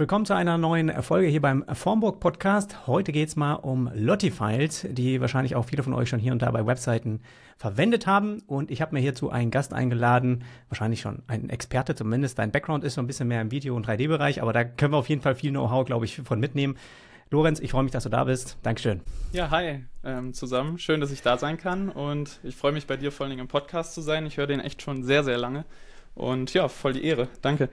Willkommen zu einer neuen Folge hier beim Formburg Podcast. Heute geht es mal um Lottifiles, die wahrscheinlich auch viele von euch schon hier und da bei Webseiten verwendet haben. Und ich habe mir hierzu einen Gast eingeladen, wahrscheinlich schon ein Experte zumindest. Dein Background ist so ein bisschen mehr im Video- und 3D-Bereich, aber da können wir auf jeden Fall viel Know-how, glaube ich, von mitnehmen. Lorenz, ich freue mich, dass du da bist. Dankeschön. Ja, hi ähm, zusammen. Schön, dass ich da sein kann. Und ich freue mich bei dir vor allen Dingen im Podcast zu sein. Ich höre den echt schon sehr, sehr lange. Und ja, voll die Ehre. Danke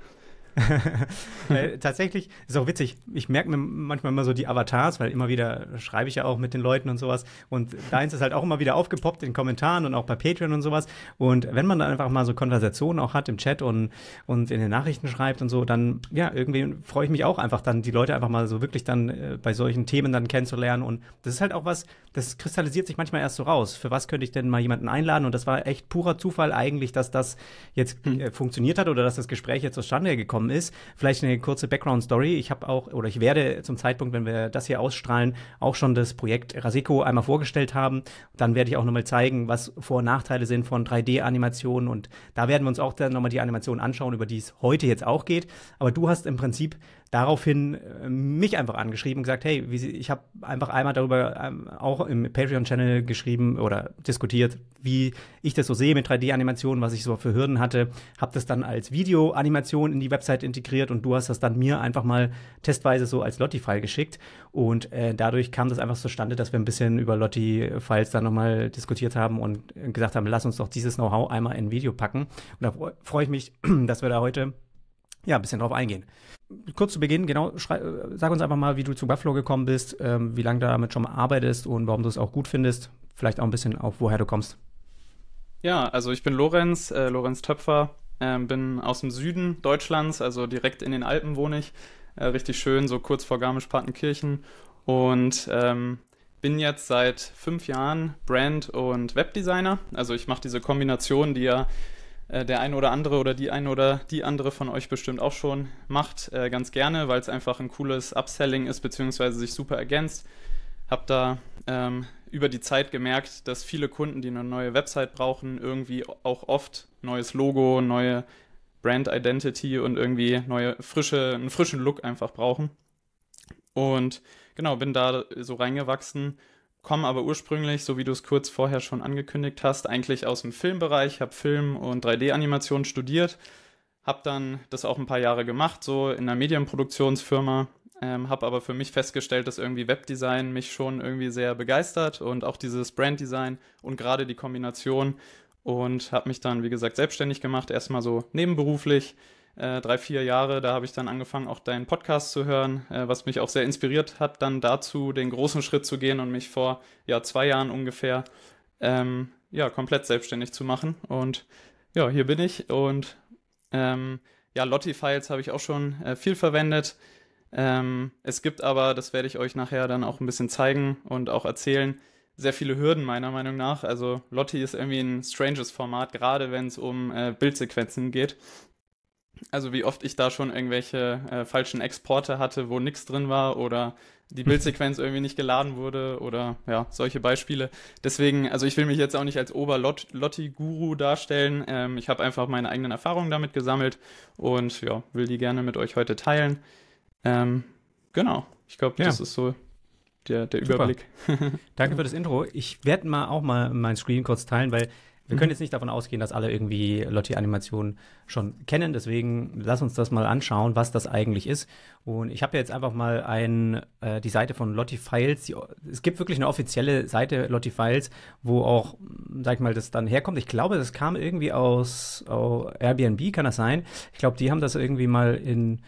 äh, tatsächlich ist auch witzig. Ich merke mir manchmal immer so die Avatars, weil immer wieder schreibe ich ja auch mit den Leuten und sowas. Und deins ist halt auch immer wieder aufgepoppt in Kommentaren und auch bei Patreon und sowas. Und wenn man dann einfach mal so Konversationen auch hat im Chat und, und in den Nachrichten schreibt und so, dann ja, irgendwie freue ich mich auch einfach dann, die Leute einfach mal so wirklich dann äh, bei solchen Themen dann kennenzulernen. Und das ist halt auch was, das kristallisiert sich manchmal erst so raus. Für was könnte ich denn mal jemanden einladen? Und das war echt purer Zufall eigentlich, dass das jetzt hm. äh, funktioniert hat oder dass das Gespräch jetzt zustande gekommen ist gekommen ist. Vielleicht eine kurze Background-Story. Ich habe auch, oder ich werde zum Zeitpunkt, wenn wir das hier ausstrahlen, auch schon das Projekt Raseco einmal vorgestellt haben. Dann werde ich auch nochmal zeigen, was Vor- und Nachteile sind von 3D-Animationen. Und da werden wir uns auch dann nochmal die Animation anschauen, über die es heute jetzt auch geht. Aber du hast im Prinzip daraufhin äh, mich einfach angeschrieben und gesagt, hey, ich habe einfach einmal darüber ähm, auch im Patreon-Channel geschrieben oder diskutiert, wie ich das so sehe mit 3D-Animationen, was ich so für Hürden hatte, habe das dann als Video-Animation in die Website integriert und du hast das dann mir einfach mal testweise so als Lottie-File geschickt und äh, dadurch kam das einfach zustande, dass wir ein bisschen über Lottie-Files dann nochmal diskutiert haben und äh, gesagt haben, lass uns doch dieses Know-how einmal in ein Video packen und da freue ich mich, dass wir da heute ja, ein bisschen drauf eingehen kurz zu Beginn, genau, äh, sag uns einfach mal, wie du zu Buffalo gekommen bist, ähm, wie lange du damit schon arbeitest und warum du es auch gut findest. Vielleicht auch ein bisschen auf, woher du kommst. Ja, also ich bin Lorenz, äh, Lorenz Töpfer, äh, bin aus dem Süden Deutschlands, also direkt in den Alpen wohne ich. Äh, richtig schön, so kurz vor Garmisch-Partenkirchen. Und ähm, bin jetzt seit fünf Jahren Brand- und Webdesigner. Also ich mache diese Kombination, die ja äh, der ein oder andere oder die ein oder die andere von euch bestimmt auch schon macht, äh, ganz gerne, weil es einfach ein cooles Upselling ist, beziehungsweise sich super ergänzt. Hab da ähm, über die Zeit gemerkt, dass viele Kunden, die eine neue Website brauchen, irgendwie auch oft neues Logo, neue Brand Identity und irgendwie neue frische, einen frischen Look einfach brauchen. Und genau, bin da so reingewachsen komme aber ursprünglich, so wie du es kurz vorher schon angekündigt hast, eigentlich aus dem Filmbereich, habe Film und 3D-Animation studiert, habe dann das auch ein paar Jahre gemacht, so in einer Medienproduktionsfirma, ähm, habe aber für mich festgestellt, dass irgendwie Webdesign mich schon irgendwie sehr begeistert und auch dieses Branddesign und gerade die Kombination und habe mich dann, wie gesagt, selbstständig gemacht, erstmal so nebenberuflich äh, drei, vier Jahre. Da habe ich dann angefangen, auch deinen Podcast zu hören, äh, was mich auch sehr inspiriert hat, dann dazu den großen Schritt zu gehen und mich vor ja, zwei Jahren ungefähr ähm, ja, komplett selbstständig zu machen. Und ja, hier bin ich und ähm, ja, Lotti-Files habe ich auch schon äh, viel verwendet. Ähm, es gibt aber, das werde ich euch nachher dann auch ein bisschen zeigen und auch erzählen, sehr viele Hürden meiner Meinung nach. Also Lotti ist irgendwie ein stranges Format, gerade wenn es um äh, Bildsequenzen geht. Also wie oft ich da schon irgendwelche äh, falschen Exporte hatte, wo nichts drin war oder die Bildsequenz irgendwie nicht geladen wurde oder ja, solche Beispiele. Deswegen, also ich will mich jetzt auch nicht als ober lotti guru darstellen. Ähm, ich habe einfach meine eigenen Erfahrungen damit gesammelt und ja, will die gerne mit euch heute teilen. Ähm, genau, ich glaube, ja. das ist so der, der Überblick. Danke für das Intro. Ich werde mal auch mal mein Screen kurz teilen, weil wir mhm. können jetzt nicht davon ausgehen, dass alle irgendwie lottie animationen schon kennen. Deswegen lass uns das mal anschauen, was das eigentlich ist. Und ich habe jetzt einfach mal ein, äh, die Seite von Lottie Files. Die, es gibt wirklich eine offizielle Seite Lottie Files, wo auch, hm, sag ich mal, das dann herkommt. Ich glaube, das kam irgendwie aus oh, Airbnb, kann das sein? Ich glaube, die haben das irgendwie mal in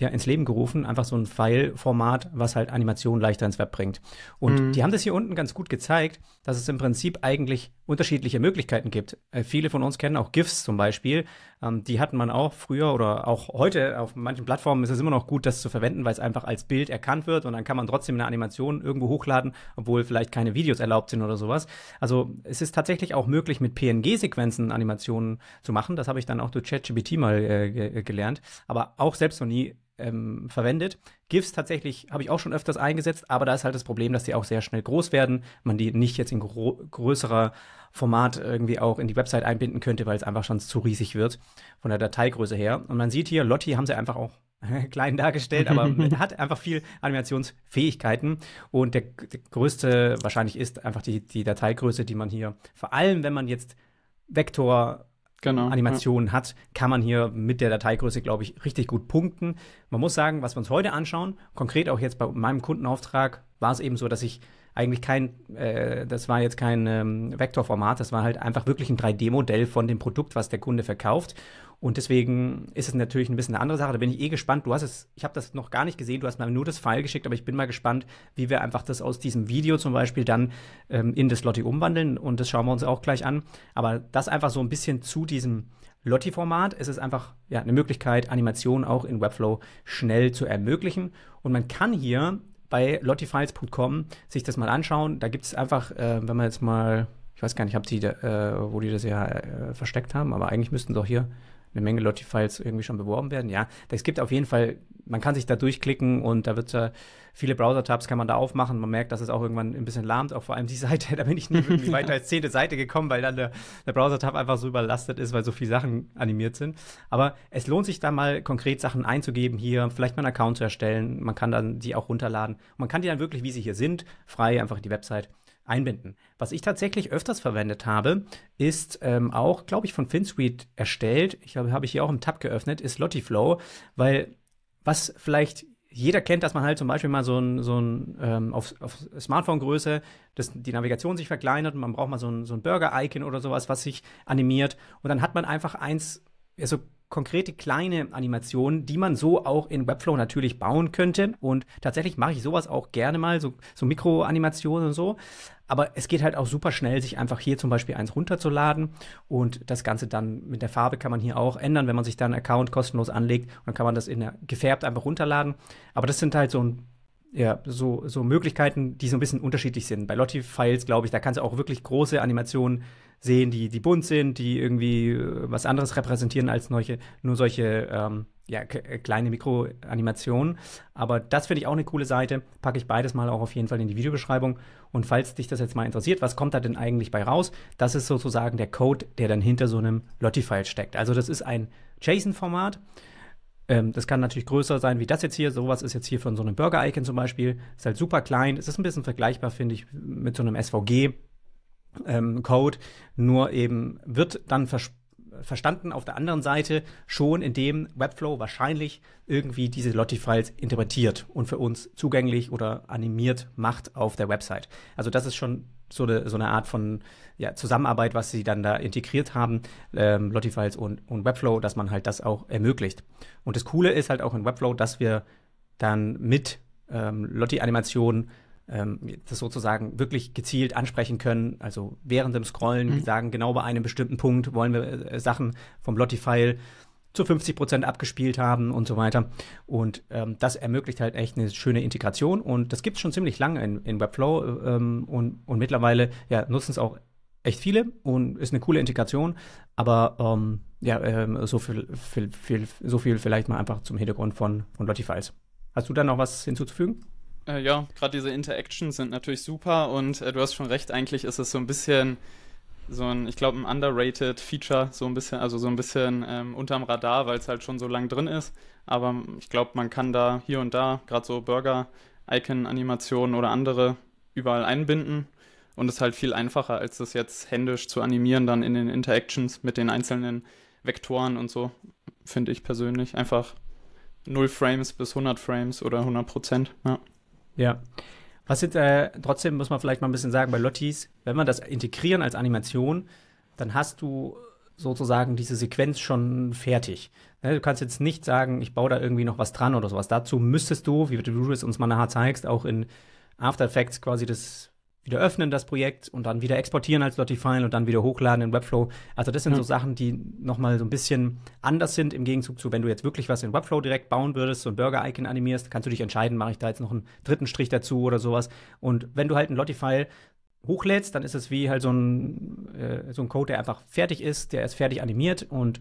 ja, ins Leben gerufen, einfach so ein File-Format, was halt Animationen leichter ins Web bringt. Und mhm. die haben das hier unten ganz gut gezeigt, dass es im Prinzip eigentlich unterschiedliche Möglichkeiten gibt. Äh, viele von uns kennen auch GIFs zum Beispiel. Ähm, die hatten man auch früher oder auch heute auf manchen Plattformen ist es immer noch gut, das zu verwenden, weil es einfach als Bild erkannt wird und dann kann man trotzdem eine Animation irgendwo hochladen, obwohl vielleicht keine Videos erlaubt sind oder sowas. Also es ist tatsächlich auch möglich, mit PNG-Sequenzen Animationen zu machen. Das habe ich dann auch durch ChatGPT mal äh, gelernt, aber auch selbst noch nie ähm, verwendet. GIFs tatsächlich habe ich auch schon öfters eingesetzt, aber da ist halt das Problem, dass die auch sehr schnell groß werden, man die nicht jetzt in größerer Format irgendwie auch in die Website einbinden könnte, weil es einfach schon zu riesig wird von der Dateigröße her. Und man sieht hier, Lotti haben sie einfach auch klein dargestellt, aber hat einfach viel Animationsfähigkeiten. Und der, der, größte wahrscheinlich ist einfach die, die Dateigröße, die man hier, vor allem wenn man jetzt Vektor genau, Animationen ja. hat, kann man hier mit der Dateigröße, glaube ich, richtig gut punkten. Man muss sagen, was wir uns heute anschauen, konkret auch jetzt bei meinem Kundenauftrag, war es eben so, dass ich eigentlich kein, äh, das war jetzt kein ähm, Vektorformat, das war halt einfach wirklich ein 3D-Modell von dem Produkt, was der Kunde verkauft. Und deswegen ist es natürlich ein bisschen eine andere Sache. Da bin ich eh gespannt. Du hast es, ich habe das noch gar nicht gesehen, du hast mir nur das File geschickt, aber ich bin mal gespannt, wie wir einfach das aus diesem Video zum Beispiel dann ähm, in das Lotti umwandeln. Und das schauen wir uns auch gleich an. Aber das einfach so ein bisschen zu diesem Lotti-Format. Es ist einfach ja, eine Möglichkeit, Animationen auch in Webflow schnell zu ermöglichen. Und man kann hier bei lottifiles.com sich das mal anschauen. Da gibt es einfach, äh, wenn man jetzt mal, ich weiß gar nicht, ob die, äh, wo die das ja äh, versteckt haben, aber eigentlich müssten sie auch hier eine Menge Lotti-Files irgendwie schon beworben werden. Ja, es gibt auf jeden Fall, man kann sich da durchklicken und da wird ja viele Browser-Tabs kann man da aufmachen. Man merkt, dass es auch irgendwann ein bisschen lahmt, auch vor allem die Seite. Da bin ich nie irgendwie weiter als zehnte Seite gekommen, weil dann der, der Browser-Tab einfach so überlastet ist, weil so viele Sachen animiert sind. Aber es lohnt sich da mal konkret Sachen einzugeben hier, vielleicht mal einen Account zu erstellen. Man kann dann die auch runterladen. Und man kann die dann wirklich, wie sie hier sind, frei einfach die Website einbinden. Was ich tatsächlich öfters verwendet habe, ist ähm, auch, glaube ich, von FinSuite erstellt. Ich glaube, habe ich hier auch im Tab geöffnet, ist Lottiflow, weil was vielleicht jeder kennt, dass man halt zum Beispiel mal so ein, so ein ähm, auf, auf Smartphone-Größe, dass die Navigation sich verkleinert und man braucht mal so ein, so ein Burger-Icon oder sowas, was sich animiert. Und dann hat man einfach eins, also konkrete kleine Animationen, die man so auch in Webflow natürlich bauen könnte. Und tatsächlich mache ich sowas auch gerne mal, so, so Mikroanimationen und so. Aber es geht halt auch super schnell, sich einfach hier zum Beispiel eins runterzuladen und das Ganze dann mit der Farbe kann man hier auch ändern, wenn man sich dann einen Account kostenlos anlegt und dann kann man das in der, gefärbt einfach runterladen. Aber das sind halt so ein ja, so, so Möglichkeiten, die so ein bisschen unterschiedlich sind. Bei Lottie-Files, glaube ich, da kannst du auch wirklich große Animationen sehen, die, die bunt sind, die irgendwie äh, was anderes repräsentieren als solche, nur solche ähm, ja, äh, kleine Mikroanimationen. Aber das finde ich auch eine coole Seite. Packe ich beides mal auch auf jeden Fall in die Videobeschreibung. Und falls dich das jetzt mal interessiert, was kommt da denn eigentlich bei raus? Das ist sozusagen der Code, der dann hinter so einem Lottie-File steckt. Also das ist ein JSON-Format ähm, das kann natürlich größer sein wie das jetzt hier. Sowas ist jetzt hier von so einem Burger-Icon zum Beispiel. Ist halt super klein. Es ist ein bisschen vergleichbar, finde ich, mit so einem SVG ähm, Code, nur eben wird dann vers verstanden auf der anderen Seite schon, indem Webflow wahrscheinlich irgendwie diese Lottie-Files interpretiert und für uns zugänglich oder animiert macht auf der Website. Also das ist schon so eine, so eine Art von ja, Zusammenarbeit, was sie dann da integriert haben, ähm, Lottie-Files und, und Webflow, dass man halt das auch ermöglicht. Und das Coole ist halt auch in Webflow, dass wir dann mit ähm, Lotti-Animationen ähm, das sozusagen wirklich gezielt ansprechen können. Also während dem Scrollen mhm. sagen, genau bei einem bestimmten Punkt wollen wir äh, Sachen vom Lottie-File zu 50 Prozent abgespielt haben und so weiter. Und ähm, das ermöglicht halt echt eine schöne Integration und das gibt es schon ziemlich lange in, in Webflow ähm, und, und mittlerweile ja, nutzen es auch echt viele und ist eine coole Integration, aber ähm, ja, ähm, so, viel, viel, viel, so viel vielleicht mal einfach zum Hintergrund von, von Lottie Files. Hast du da noch was hinzuzufügen? Äh, ja, gerade diese Interactions sind natürlich super und äh, du hast schon recht, eigentlich ist es so ein bisschen so ein, ich glaube, ein underrated Feature, so ein bisschen, also so ein bisschen ähm, unterm Radar, weil es halt schon so lang drin ist. Aber ich glaube, man kann da hier und da, gerade so Burger-Icon-Animationen oder andere, überall einbinden. Und es ist halt viel einfacher, als das jetzt händisch zu animieren, dann in den Interactions mit den einzelnen Vektoren und so, finde ich persönlich. Einfach 0 Frames bis 100 Frames oder 100 Prozent. Ja. Ja. Was jetzt äh, trotzdem muss man vielleicht mal ein bisschen sagen bei Lottis, wenn man das integrieren als Animation, dann hast du sozusagen diese Sequenz schon fertig. Ne, du kannst jetzt nicht sagen, ich baue da irgendwie noch was dran oder sowas. Dazu müsstest du, wie du es uns mal nachher zeigst, auch in After Effects quasi das wieder öffnen, das Projekt, und dann wieder exportieren als Lotify und dann wieder hochladen in Webflow. Also das sind mhm. so Sachen, die nochmal so ein bisschen anders sind im Gegenzug zu, wenn du jetzt wirklich was in Webflow direkt bauen würdest, so ein Burger-Icon animierst, kannst du dich entscheiden, mache ich da jetzt noch einen dritten Strich dazu oder sowas. Und wenn du halt ein Lotify hochlädst, dann ist es wie halt so ein, äh, so ein Code, der einfach fertig ist, der ist fertig animiert und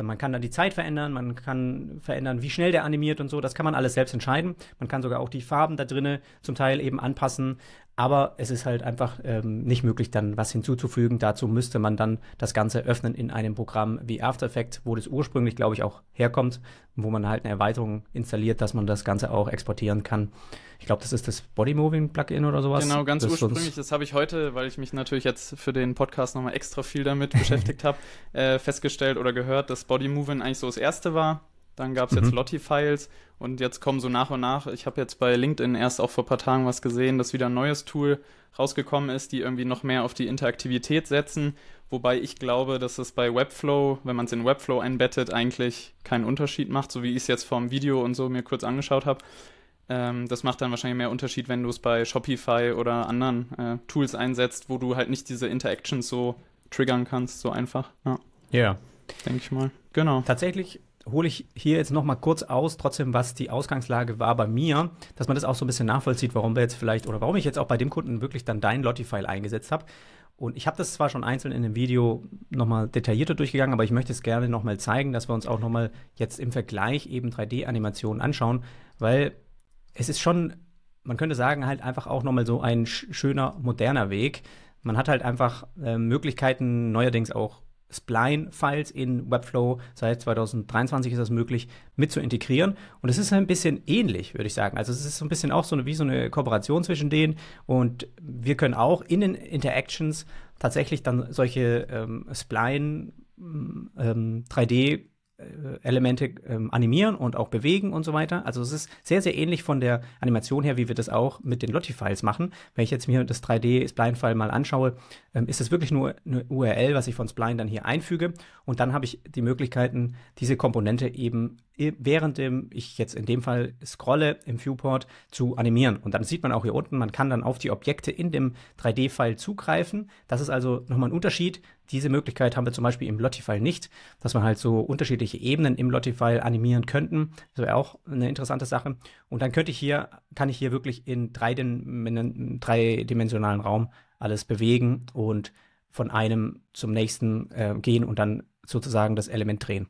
man kann dann die Zeit verändern, man kann verändern, wie schnell der animiert und so, das kann man alles selbst entscheiden. Man kann sogar auch die Farben da drinnen zum Teil eben anpassen. Aber es ist halt einfach ähm, nicht möglich, dann was hinzuzufügen. Dazu müsste man dann das Ganze öffnen in einem Programm wie After Effects, wo das ursprünglich, glaube ich, auch herkommt, wo man halt eine Erweiterung installiert, dass man das Ganze auch exportieren kann. Ich glaube, das ist das Body Moving Plugin oder sowas. Genau, ganz das ursprünglich. Das habe ich heute, weil ich mich natürlich jetzt für den Podcast nochmal extra viel damit beschäftigt habe, äh, festgestellt oder gehört, dass Body Moving eigentlich so das erste war dann gab es mhm. jetzt Lottie-Files und jetzt kommen so nach und nach. Ich habe jetzt bei LinkedIn erst auch vor ein paar Tagen was gesehen, dass wieder ein neues Tool rausgekommen ist, die irgendwie noch mehr auf die Interaktivität setzen. Wobei ich glaube, dass es bei Webflow, wenn man es in Webflow einbettet, eigentlich keinen Unterschied macht, so wie ich es jetzt vom Video und so mir kurz angeschaut habe. Ähm, das macht dann wahrscheinlich mehr Unterschied, wenn du es bei Shopify oder anderen äh, Tools einsetzt, wo du halt nicht diese Interactions so triggern kannst, so einfach. Ja. Ja. Yeah. Denke ich mal. Genau. Tatsächlich hole ich hier jetzt nochmal kurz aus, trotzdem, was die Ausgangslage war bei mir, dass man das auch so ein bisschen nachvollzieht, warum wir jetzt vielleicht oder warum ich jetzt auch bei dem Kunden wirklich dann dein Lottie-File eingesetzt habe. Und ich habe das zwar schon einzeln in dem Video nochmal detaillierter durchgegangen, aber ich möchte es gerne nochmal zeigen, dass wir uns auch nochmal jetzt im Vergleich eben 3D-Animationen anschauen, weil es ist schon, man könnte sagen, halt einfach auch nochmal so ein schöner, moderner Weg. Man hat halt einfach äh, Möglichkeiten, neuerdings auch Spline-Files in Webflow. Seit 2023 ist das möglich, mit zu integrieren. Und es ist ein bisschen ähnlich, würde ich sagen. Also es ist so ein bisschen auch so eine, wie so eine Kooperation zwischen denen. Und wir können auch in den Interactions tatsächlich dann solche ähm, Spline ähm, 3D ähm, äh, Elemente ähm, animieren und auch bewegen und so weiter. Also es ist sehr, sehr ähnlich von der Animation her, wie wir das auch mit den Lottie-Files machen. Wenn ich jetzt mir das 3D-Spline-File mal anschaue, ähm, ist es wirklich nur eine URL, was ich von Spline dann hier einfüge. Und dann habe ich die Möglichkeiten, diese Komponente eben während dem, ich jetzt in dem Fall scrolle im Viewport, zu animieren. Und dann sieht man auch hier unten, man kann dann auf die Objekte in dem 3D-File zugreifen. Das ist also nochmal ein Unterschied diese Möglichkeit haben wir zum Beispiel im Lottify nicht, dass man halt so unterschiedliche Ebenen im Lottify animieren könnten. Das wäre auch eine interessante Sache. Und dann könnte ich hier, kann ich hier wirklich in dreidimensionalen Raum alles bewegen und von einem zum nächsten äh, gehen und dann sozusagen das Element drehen.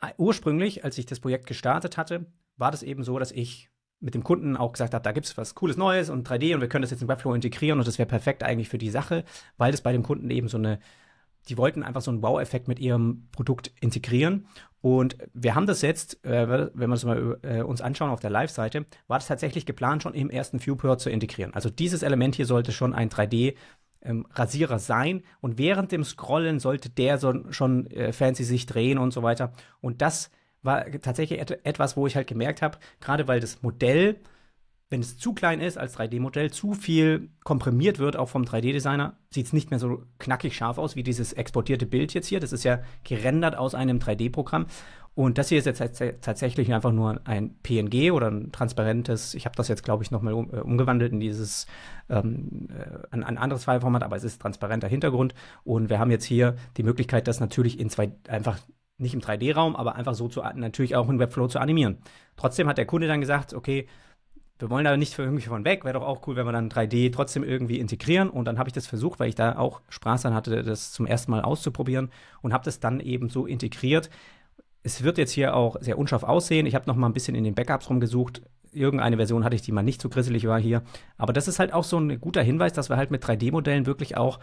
Äh, ursprünglich, als ich das Projekt gestartet hatte, war das eben so, dass ich mit dem Kunden auch gesagt hat, da gibt es was Cooles Neues und 3D und wir können das jetzt in Webflow integrieren und das wäre perfekt eigentlich für die Sache, weil das bei dem Kunden eben so eine, die wollten einfach so einen Wow-Effekt mit ihrem Produkt integrieren. Und wir haben das jetzt, äh, wenn wir uns mal äh, uns anschauen auf der Live-Seite, war das tatsächlich geplant, schon im ersten Viewport zu integrieren. Also dieses Element hier sollte schon ein 3D ähm, Rasierer sein und während dem Scrollen sollte der so, schon äh, fancy sich drehen und so weiter. Und das war tatsächlich et etwas, wo ich halt gemerkt habe, gerade weil das Modell, wenn es zu klein ist als 3D-Modell, zu viel komprimiert wird, auch vom 3D-Designer, sieht es nicht mehr so knackig scharf aus wie dieses exportierte Bild jetzt hier. Das ist ja gerendert aus einem 3D-Programm. Und das hier ist jetzt tatsächlich einfach nur ein PNG oder ein transparentes, ich habe das jetzt, glaube ich, nochmal um, äh, umgewandelt in dieses, ähm, äh, ein, ein, anderes Fileformat, aber es ist transparenter Hintergrund. Und wir haben jetzt hier die Möglichkeit, das natürlich in zwei, einfach nicht im 3D-Raum, aber einfach so zu, natürlich auch in Webflow zu animieren. Trotzdem hat der Kunde dann gesagt, okay, wir wollen da nicht für irgendwie von weg, wäre doch auch cool, wenn wir dann 3D trotzdem irgendwie integrieren. Und dann habe ich das versucht, weil ich da auch Spaß dran hatte, das zum ersten Mal auszuprobieren und habe das dann eben so integriert. Es wird jetzt hier auch sehr unscharf aussehen. Ich habe noch mal ein bisschen in den Backups rumgesucht. Irgendeine Version hatte ich, die mal nicht so grisselig war hier. Aber das ist halt auch so ein guter Hinweis, dass wir halt mit 3D-Modellen wirklich auch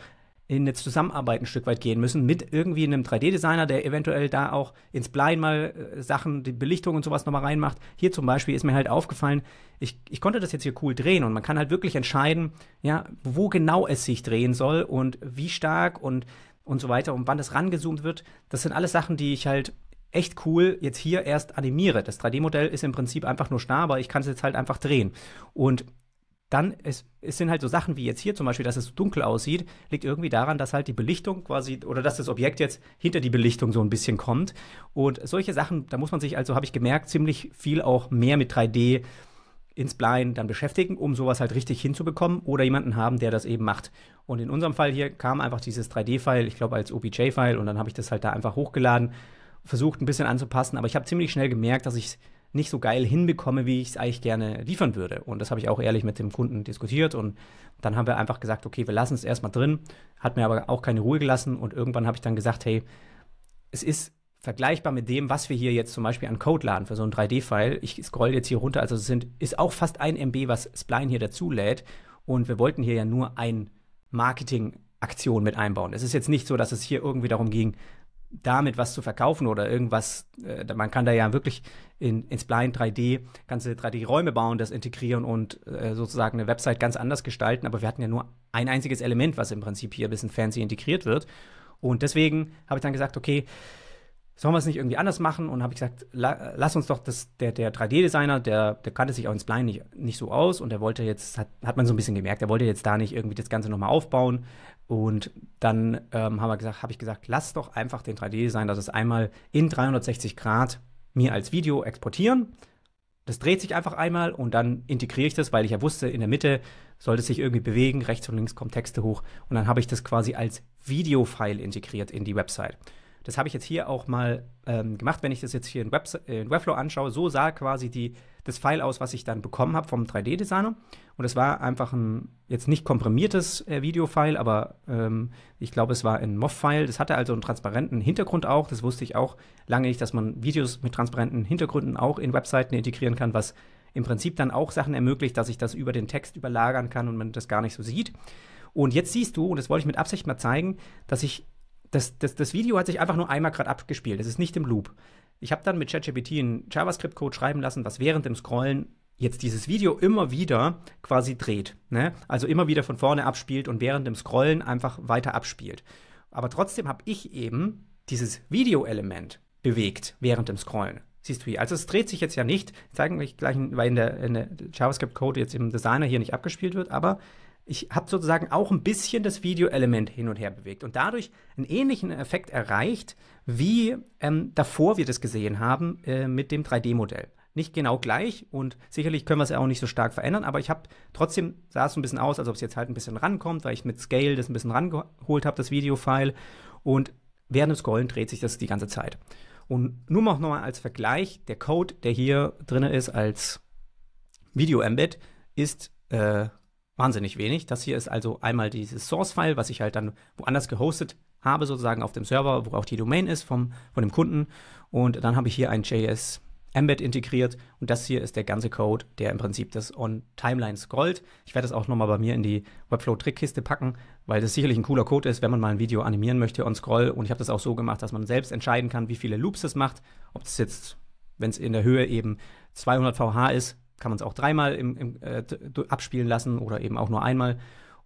in eine Zusammenarbeit ein Stück weit gehen müssen mit irgendwie einem 3D-Designer, der eventuell da auch ins Blind mal äh, Sachen, die Belichtung und sowas nochmal reinmacht. Hier zum Beispiel ist mir halt aufgefallen, ich, ich konnte das jetzt hier cool drehen und man kann halt wirklich entscheiden, ja, wo genau es sich drehen soll und wie stark und, und so weiter und wann das rangezoomt wird. Das sind alles Sachen, die ich halt echt cool jetzt hier erst animiere. Das 3D-Modell ist im Prinzip einfach nur starr, aber ich kann es jetzt halt einfach drehen. Und dann es, es sind halt so Sachen wie jetzt hier zum Beispiel, dass es dunkel aussieht, liegt irgendwie daran, dass halt die Belichtung quasi oder dass das Objekt jetzt hinter die Belichtung so ein bisschen kommt. Und solche Sachen, da muss man sich also, habe ich gemerkt, ziemlich viel auch mehr mit 3D ins Blind dann beschäftigen, um sowas halt richtig hinzubekommen oder jemanden haben, der das eben macht. Und in unserem Fall hier kam einfach dieses 3D-File, ich glaube als OBJ-File und dann habe ich das halt da einfach hochgeladen, versucht ein bisschen anzupassen, aber ich habe ziemlich schnell gemerkt, dass ich es nicht so geil hinbekomme, wie ich es eigentlich gerne liefern würde. Und das habe ich auch ehrlich mit dem Kunden diskutiert und dann haben wir einfach gesagt, okay, wir lassen es erstmal drin, hat mir aber auch keine Ruhe gelassen und irgendwann habe ich dann gesagt, hey, es ist vergleichbar mit dem, was wir hier jetzt zum Beispiel an Code laden für so ein 3D-File. Ich scroll jetzt hier runter, also es sind, ist auch fast ein MB, was Spline hier dazu lädt. Und wir wollten hier ja nur ein Marketing-Aktion mit einbauen. Es ist jetzt nicht so, dass es hier irgendwie darum ging, damit was zu verkaufen oder irgendwas, äh, man kann da ja wirklich in, in Spline 3D ganze 3D-Räume bauen, das integrieren und äh, sozusagen eine Website ganz anders gestalten. Aber wir hatten ja nur ein einziges Element, was im Prinzip hier ein bisschen fancy integriert wird. Und deswegen habe ich dann gesagt, okay, sollen wir es nicht irgendwie anders machen? Und habe ich gesagt, la, lass uns doch das, der, der 3D-Designer, der, der kannte sich auch ins Blind nicht, nicht so aus und der wollte jetzt, hat, hat man so ein bisschen gemerkt, er wollte jetzt da nicht irgendwie das Ganze nochmal aufbauen. Und dann ähm, haben wir gesagt, habe ich gesagt, lass doch einfach den 3D-Designer das einmal in 360 Grad mir als Video exportieren. Das dreht sich einfach einmal und dann integriere ich das, weil ich ja wusste, in der Mitte sollte es sich irgendwie bewegen, rechts und links kommen Texte hoch und dann habe ich das quasi als Videofile integriert in die Website. Das habe ich jetzt hier auch mal ähm, gemacht, wenn ich das jetzt hier in, Web, in Webflow anschaue. So sah quasi die, das File aus, was ich dann bekommen habe vom 3D-Designer. Und es war einfach ein jetzt nicht komprimiertes äh, Videofile, aber ähm, ich glaube, es war ein MOV-File. Das hatte also einen transparenten Hintergrund auch. Das wusste ich auch lange nicht, dass man Videos mit transparenten Hintergründen auch in Webseiten integrieren kann, was im Prinzip dann auch Sachen ermöglicht, dass ich das über den Text überlagern kann und man das gar nicht so sieht. Und jetzt siehst du, und das wollte ich mit Absicht mal zeigen, dass ich das, das, das Video hat sich einfach nur einmal gerade abgespielt. Es ist nicht im Loop. Ich habe dann mit ChatGPT einen JavaScript-Code schreiben lassen, was während dem Scrollen jetzt dieses Video immer wieder quasi dreht. Ne? Also immer wieder von vorne abspielt und während dem Scrollen einfach weiter abspielt. Aber trotzdem habe ich eben dieses Video-Element bewegt während dem Scrollen. Siehst du hier. Also es dreht sich jetzt ja nicht, zeigen wir gleich, weil in der, der JavaScript-Code jetzt im Designer hier nicht abgespielt wird, aber ich habe sozusagen auch ein bisschen das Videoelement hin und her bewegt und dadurch einen ähnlichen Effekt erreicht, wie ähm, davor wir das gesehen haben äh, mit dem 3D-Modell. Nicht genau gleich und sicherlich können wir es auch nicht so stark verändern, aber ich habe trotzdem sah es ein bisschen aus, als ob es jetzt halt ein bisschen rankommt, weil ich mit Scale das ein bisschen rangeholt habe, das Videofile. Und während des Scrollen dreht sich das die ganze Zeit. Und nur noch mal als Vergleich, der Code, der hier drin ist als Video-Embed, ist äh, wahnsinnig wenig. Das hier ist also einmal dieses Source-File, was ich halt dann woanders gehostet habe, sozusagen auf dem Server, wo auch die Domain ist vom, von dem Kunden. Und dann habe ich hier ein JS Embed integriert und das hier ist der ganze Code, der im Prinzip das On-Timeline scrollt. Ich werde das auch nochmal bei mir in die Webflow-Trickkiste packen, weil das sicherlich ein cooler Code ist, wenn man mal ein Video animieren möchte on-scroll. Und ich habe das auch so gemacht, dass man selbst entscheiden kann, wie viele Loops es macht, ob das jetzt, wenn es in der Höhe eben 200 VH ist, kann man es auch dreimal im, im, äh, abspielen lassen oder eben auch nur einmal.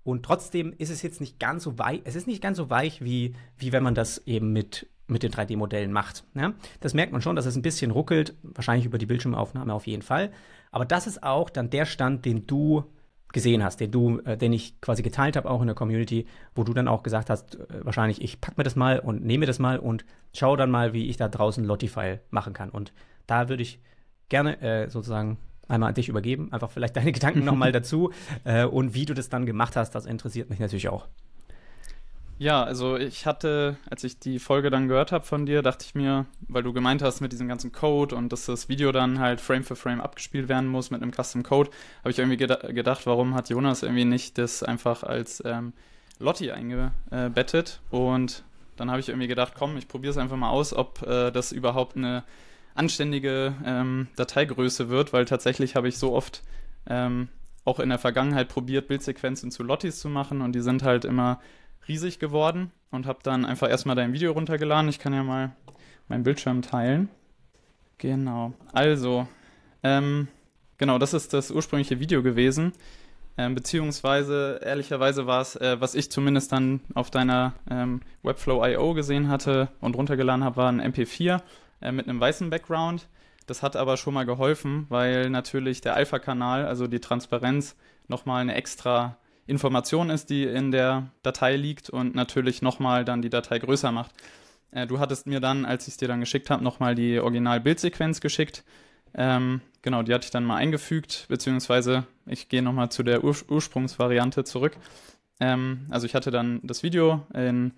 Und trotzdem ist es jetzt nicht ganz so weich, es ist nicht ganz so weich, wie, wie wenn man das eben mit, mit den 3D-Modellen macht. Ja? Ne? Das merkt man schon, dass es ein bisschen ruckelt, wahrscheinlich über die Bildschirmaufnahme auf jeden Fall. Aber das ist auch dann der Stand, den du gesehen hast, den du, äh, den ich quasi geteilt habe, auch in der Community, wo du dann auch gesagt hast, äh, wahrscheinlich, ich packe mir das mal und nehme das mal und schaue dann mal, wie ich da draußen Lottify machen kann. Und da würde ich gerne äh, sozusagen einmal an dich übergeben. Einfach vielleicht deine Gedanken nochmal dazu äh, und wie du das dann gemacht hast, das interessiert mich natürlich auch. Ja, also ich hatte, als ich die Folge dann gehört habe von dir, dachte ich mir, weil du gemeint hast mit diesem ganzen Code und dass das Video dann halt Frame für Frame abgespielt werden muss mit einem Custom Code, habe ich irgendwie ged gedacht, warum hat Jonas irgendwie nicht das einfach als ähm, Lotti eingebettet? Und dann habe ich irgendwie gedacht, komm, ich probiere es einfach mal aus, ob äh, das überhaupt eine anständige ähm, Dateigröße wird, weil tatsächlich habe ich so oft ähm, auch in der Vergangenheit probiert, Bildsequenzen zu Lottis zu machen und die sind halt immer riesig geworden und habe dann einfach erstmal dein Video runtergeladen. Ich kann ja mal meinen Bildschirm teilen. Genau, also, ähm, genau, das ist das ursprüngliche Video gewesen. Ähm, beziehungsweise, ehrlicherweise war es, äh, was ich zumindest dann auf deiner ähm, Webflow.io gesehen hatte und runtergeladen habe, war ein MP4 äh, mit einem weißen Background. Das hat aber schon mal geholfen, weil natürlich der Alpha-Kanal, also die Transparenz, nochmal eine extra Information ist, die in der Datei liegt und natürlich nochmal dann die Datei größer macht. Äh, du hattest mir dann, als ich es dir dann geschickt habe, nochmal die Original-Bildsequenz geschickt. Ähm, genau, die hatte ich dann mal eingefügt, beziehungsweise ich gehe nochmal zu der Ur Ursprungsvariante zurück. Ähm, also ich hatte dann das Video in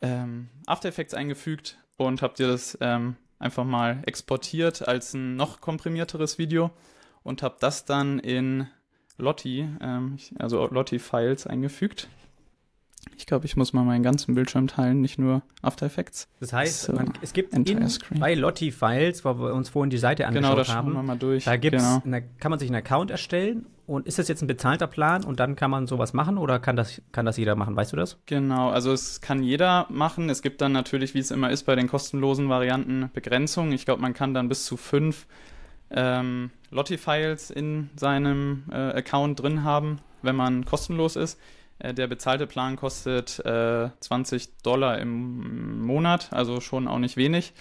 ähm, After Effects eingefügt und habe dir das ähm, einfach mal exportiert als ein noch komprimierteres Video und habe das dann in Lottie, ähm, also Lottie-Files eingefügt. Ich glaube, ich muss mal meinen ganzen Bildschirm teilen, nicht nur After Effects. Das heißt, so, man, es gibt in, bei Lottie Files, wo wir uns vorhin die Seite genau, angeschaut genau, das haben, wir mal durch. Da, gibt's genau. eine, kann man sich einen Account erstellen und ist das jetzt ein bezahlter Plan und dann kann man sowas machen oder kann das, kann das jeder machen? Weißt du das? Genau, also es kann jeder machen. Es gibt dann natürlich, wie es immer ist, bei den kostenlosen Varianten Begrenzungen. Ich glaube, man kann dann bis zu fünf ähm, Lotti-Files in seinem äh, Account drin haben, wenn man kostenlos ist. Äh, der bezahlte Plan kostet äh, 20 Dollar im Monat, also schon auch nicht wenig.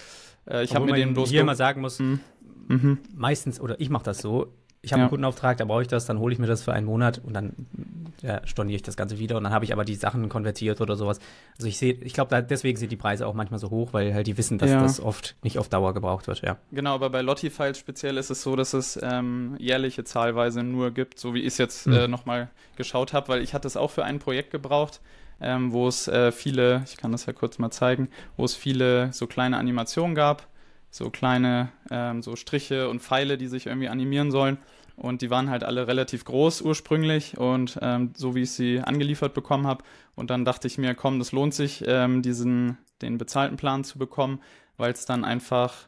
Äh, ich habe mir den bloß. Hier immer sagen muss, hm. mhm. meistens, oder ich mache das so, ich habe ja. einen Kundenauftrag, da brauche ich das, dann hole ich mir das für einen Monat und dann ja, storniere ich das Ganze wieder und dann habe ich aber die Sachen konvertiert oder sowas. Also ich sehe, ich glaube, deswegen sind die Preise auch manchmal so hoch, weil halt die wissen, dass ja. das oft nicht auf Dauer gebraucht wird, ja. Genau, aber bei Lotti-Files speziell ist es so, dass es ähm, jährliche Zahlweise nur gibt, so wie ich es jetzt mhm. äh, nochmal geschaut habe, weil ich hatte es auch für ein Projekt gebraucht. Ähm, wo es äh, viele, ich kann das ja kurz mal zeigen, wo es viele so kleine Animationen gab so kleine ähm, so Striche und Pfeile, die sich irgendwie animieren sollen. Und die waren halt alle relativ groß ursprünglich und ähm, so wie ich sie angeliefert bekommen habe. Und dann dachte ich mir, komm, das lohnt sich, ähm, diesen, den bezahlten Plan zu bekommen, weil es dann einfach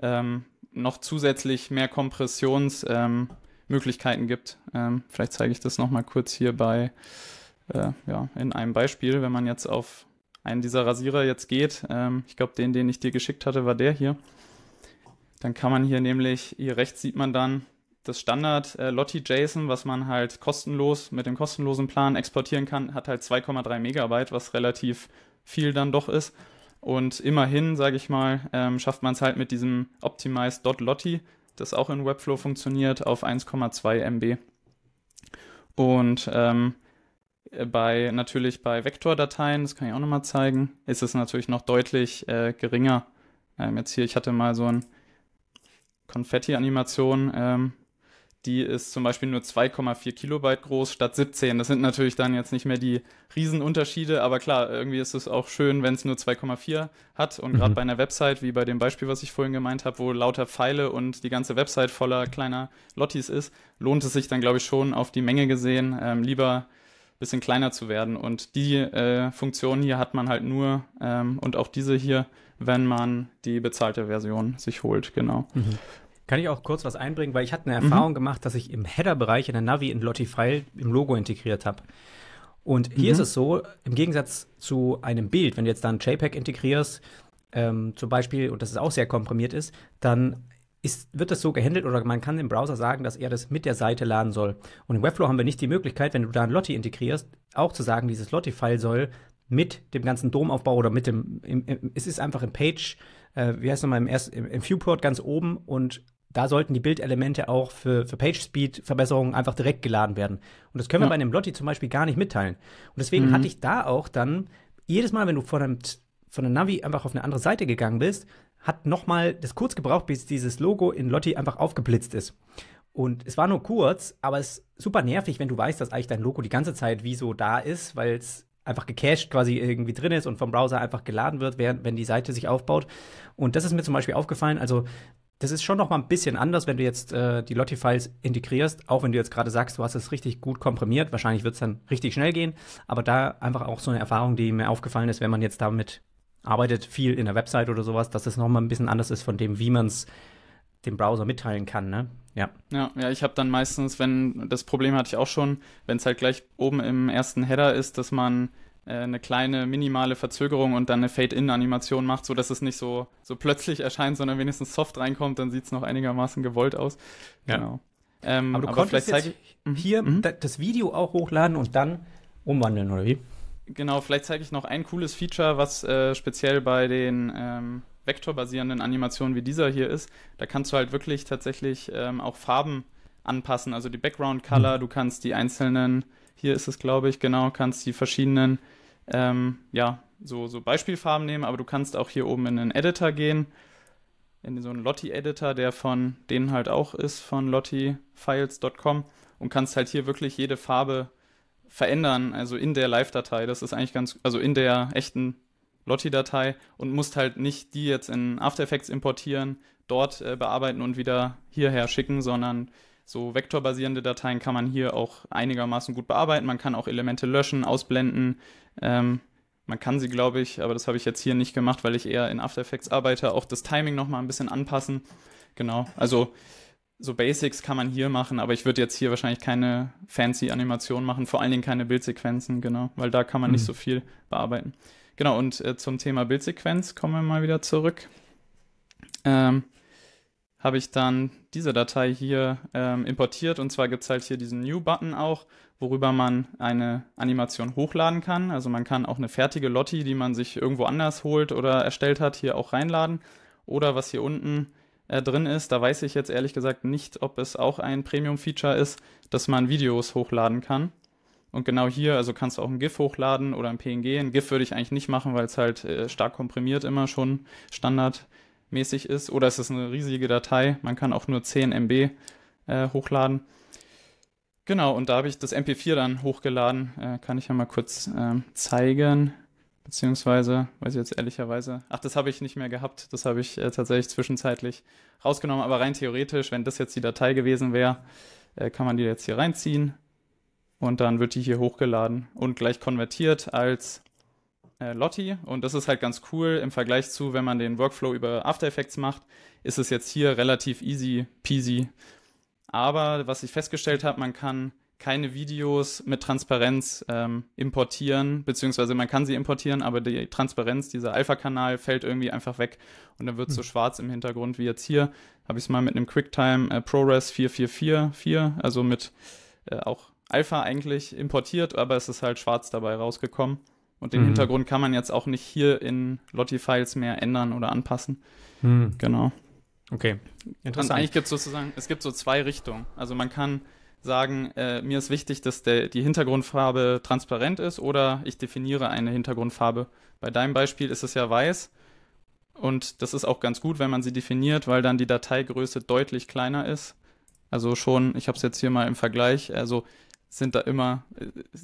ähm, noch zusätzlich mehr Kompressionsmöglichkeiten ähm, gibt. Ähm, vielleicht zeige ich das nochmal kurz hier bei, äh, ja, in einem Beispiel, wenn man jetzt auf einen dieser Rasierer jetzt geht. Ähm, ich glaube, den, den ich dir geschickt hatte, war der hier. Dann kann man hier nämlich, hier rechts sieht man dann das Standard äh, Lottie JSON, was man halt kostenlos mit dem kostenlosen Plan exportieren kann, hat halt 2,3 Megabyte, was relativ viel dann doch ist. Und immerhin, sage ich mal, ähm, schafft man es halt mit diesem Optimized.lottie, das auch in Webflow funktioniert, auf 1,2 MB. Und ähm, äh, bei natürlich bei Vektordateien, das kann ich auch nochmal zeigen, ist es natürlich noch deutlich äh, geringer. Ähm, jetzt hier, ich hatte mal so ein Konfetti-Animation, ähm, die ist zum Beispiel nur 2,4 Kilobyte groß statt 17. Das sind natürlich dann jetzt nicht mehr die Riesenunterschiede, aber klar, irgendwie ist es auch schön, wenn es nur 2,4 hat. Und mhm. gerade bei einer Website, wie bei dem Beispiel, was ich vorhin gemeint habe, wo lauter Pfeile und die ganze Website voller kleiner Lottis ist, lohnt es sich dann, glaube ich, schon auf die Menge gesehen, ähm, lieber ein bisschen kleiner zu werden. Und die äh, Funktion hier hat man halt nur ähm, und auch diese hier wenn man die bezahlte Version sich holt, genau. Mhm. Kann ich auch kurz was einbringen, weil ich hatte eine mhm. Erfahrung mhm. gemacht, dass ich im Header-Bereich in der Navi in Lottify im Logo integriert habe. Und hier mhm. ist es so, im Gegensatz zu einem Bild, wenn du jetzt da ein JPEG integrierst, ähm, zum Beispiel, und das ist auch sehr komprimiert ist, dann ist, wird das so gehandelt oder man kann dem Browser sagen, dass er das mit der Seite laden soll. Und im Webflow haben wir nicht die Möglichkeit, wenn du da ein Lottie integrierst, auch zu sagen, dieses Lottie-File soll mit dem ganzen Domaufbau oder mit dem, im, im, es ist einfach im Page, äh, wie heißt nochmal, im, im, im Viewport ganz oben und da sollten die Bildelemente auch für, für Page-Speed-Verbesserungen einfach direkt geladen werden. Und das können wir bei einem Lotti zum Beispiel gar nicht mitteilen. Und deswegen mhm. hatte ich da auch dann, jedes Mal, wenn du von einem, von einem Navi einfach auf eine andere Seite gegangen bist, hat nochmal das kurz gebraucht, bis dieses Logo in Lotti einfach aufgeblitzt ist. Und es war nur kurz, aber es ist super nervig, wenn du weißt, dass eigentlich dein Logo die ganze Zeit wie so da ist, weil es einfach gecached quasi irgendwie drin ist und vom Browser einfach geladen wird, während, wenn die Seite sich aufbaut. Und das ist mir zum Beispiel aufgefallen. Also das ist schon noch mal ein bisschen anders, wenn du jetzt äh, die Lottie-Files integrierst, auch wenn du jetzt gerade sagst, du hast es richtig gut komprimiert. Wahrscheinlich wird es dann richtig schnell gehen. Aber da einfach auch so eine Erfahrung, die mir aufgefallen ist, wenn man jetzt damit arbeitet, viel in der Website oder sowas, dass es das noch mal ein bisschen anders ist von dem, wie man es dem Browser mitteilen kann, ne? Ja. Ja, ja ich habe dann meistens, wenn, das Problem hatte ich auch schon, wenn es halt gleich oben im ersten Header ist, dass man äh, eine kleine minimale Verzögerung und dann eine Fade-In-Animation macht, sodass es nicht so, so plötzlich erscheint, sondern wenigstens soft reinkommt, dann sieht es noch einigermaßen gewollt aus. Ja. Genau. Ähm, aber du aber konntest vielleicht zeig jetzt hier mhm. mhm. das Video auch hochladen und dann umwandeln, oder wie? Genau, vielleicht zeige ich noch ein cooles Feature, was äh, speziell bei den ähm, vektorbasierenden Animationen wie dieser hier ist, da kannst du halt wirklich tatsächlich ähm, auch Farben anpassen, also die Background Color, mhm. du kannst die einzelnen, hier ist es glaube ich, genau, kannst die verschiedenen, ähm, ja, so, so Beispielfarben nehmen, aber du kannst auch hier oben in den Editor gehen, in so einen Lottie-Editor, der von denen halt auch ist, von lottiefiles.com und kannst halt hier wirklich jede Farbe verändern, also in der Live-Datei. Das ist eigentlich ganz, also in der echten Lotti-Datei und musst halt nicht die jetzt in After Effects importieren, dort äh, bearbeiten und wieder hierher schicken, sondern so vektorbasierende Dateien kann man hier auch einigermaßen gut bearbeiten. Man kann auch Elemente löschen, ausblenden. Ähm, man kann sie, glaube ich, aber das habe ich jetzt hier nicht gemacht, weil ich eher in After Effects arbeite, auch das Timing nochmal ein bisschen anpassen. Genau, also so Basics kann man hier machen, aber ich würde jetzt hier wahrscheinlich keine fancy Animation machen, vor allen Dingen keine Bildsequenzen, genau, weil da kann man mhm. nicht so viel bearbeiten. Genau, und äh, zum Thema Bildsequenz kommen wir mal wieder zurück. Ähm, habe ich dann diese Datei hier ähm, importiert und zwar gibt es halt hier diesen New-Button auch, worüber man eine Animation hochladen kann. Also man kann auch eine fertige Lotti, die man sich irgendwo anders holt oder erstellt hat, hier auch reinladen. Oder was hier unten äh, drin ist, da weiß ich jetzt ehrlich gesagt nicht, ob es auch ein Premium-Feature ist, dass man Videos hochladen kann. Und genau hier, also kannst du auch ein GIF hochladen oder ein PNG. Ein GIF würde ich eigentlich nicht machen, weil es halt äh, stark komprimiert immer schon standardmäßig ist. Oder es ist eine riesige Datei. Man kann auch nur 10 MB äh, hochladen. Genau, und da habe ich das MP4 dann hochgeladen. Äh, kann ich ja mal kurz ähm, zeigen. Beziehungsweise, weiß ich jetzt ehrlicherweise, ach, das habe ich nicht mehr gehabt. Das habe ich äh, tatsächlich zwischenzeitlich rausgenommen. Aber rein theoretisch, wenn das jetzt die Datei gewesen wäre, äh, kann man die jetzt hier reinziehen und dann wird die hier hochgeladen und gleich konvertiert als äh, Lottie. Und das ist halt ganz cool im Vergleich zu, wenn man den Workflow über After Effects macht, ist es jetzt hier relativ easy peasy. Aber was ich festgestellt habe, man kann keine Videos mit Transparenz ähm, importieren, beziehungsweise man kann sie importieren, aber die Transparenz, dieser Alpha-Kanal fällt irgendwie einfach weg und dann wird es mhm. so hm. schwarz im Hintergrund wie jetzt hier. Habe ich es mal mit einem QuickTime äh, ProRes 4444, also mit äh, auch Alpha eigentlich importiert, aber es ist halt schwarz dabei rausgekommen. Und den mhm. Hintergrund kann man jetzt auch nicht hier in Lottie-Files mehr ändern oder anpassen. Mhm. Genau. Okay, interessant. Und eigentlich gibt es sozusagen, es gibt so zwei Richtungen. Also man kann sagen, äh, mir ist wichtig, dass der, die Hintergrundfarbe transparent ist oder ich definiere eine Hintergrundfarbe. Bei deinem Beispiel ist es ja weiß und das ist auch ganz gut, wenn man sie definiert, weil dann die Dateigröße deutlich kleiner ist. Also schon, ich habe es jetzt hier mal im Vergleich, also sind da immer,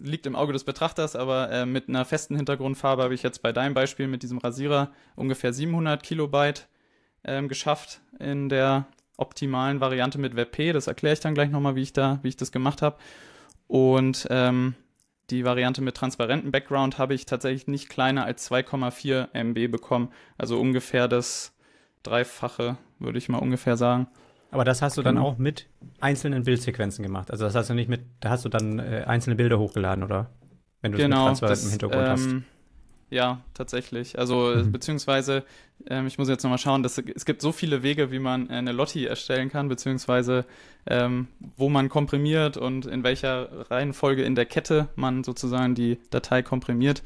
liegt im Auge des Betrachters, aber äh, mit einer festen Hintergrundfarbe habe ich jetzt bei deinem Beispiel mit diesem Rasierer ungefähr 700 Kilobyte ähm, geschafft in der optimalen Variante mit WebP. Das erkläre ich dann gleich nochmal, wie ich da, wie ich das gemacht habe. Und ähm, die Variante mit transparentem Background habe ich tatsächlich nicht kleiner als 2,4 MB bekommen. Also ungefähr das Dreifache, würde ich mal ungefähr sagen. Aber das hast du dann genau. auch mit einzelnen Bildsequenzen gemacht. Also das hast du nicht mit, da hast du dann äh, einzelne Bilder hochgeladen, oder? Wenn du genau, so das, im Hintergrund ähm, hast. Ja, tatsächlich. Also äh, mhm. beziehungsweise, ähm, ich muss jetzt nochmal schauen, dass, es gibt so viele Wege, wie man eine Lotti erstellen kann, beziehungsweise ähm, wo man komprimiert und in welcher Reihenfolge in der Kette man sozusagen die Datei komprimiert.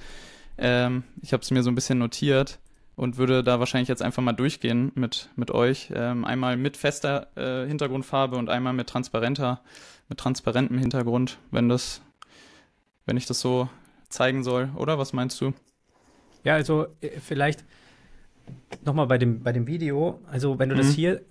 Ähm, ich habe es mir so ein bisschen notiert und würde da wahrscheinlich jetzt einfach mal durchgehen mit, mit euch. Ähm, einmal mit fester äh, Hintergrundfarbe und einmal mit transparenter, mit transparentem Hintergrund, wenn das, wenn ich das so zeigen soll, oder? Was meinst du? Ja, also äh, vielleicht nochmal bei dem, bei dem Video. Also wenn du mhm. das hier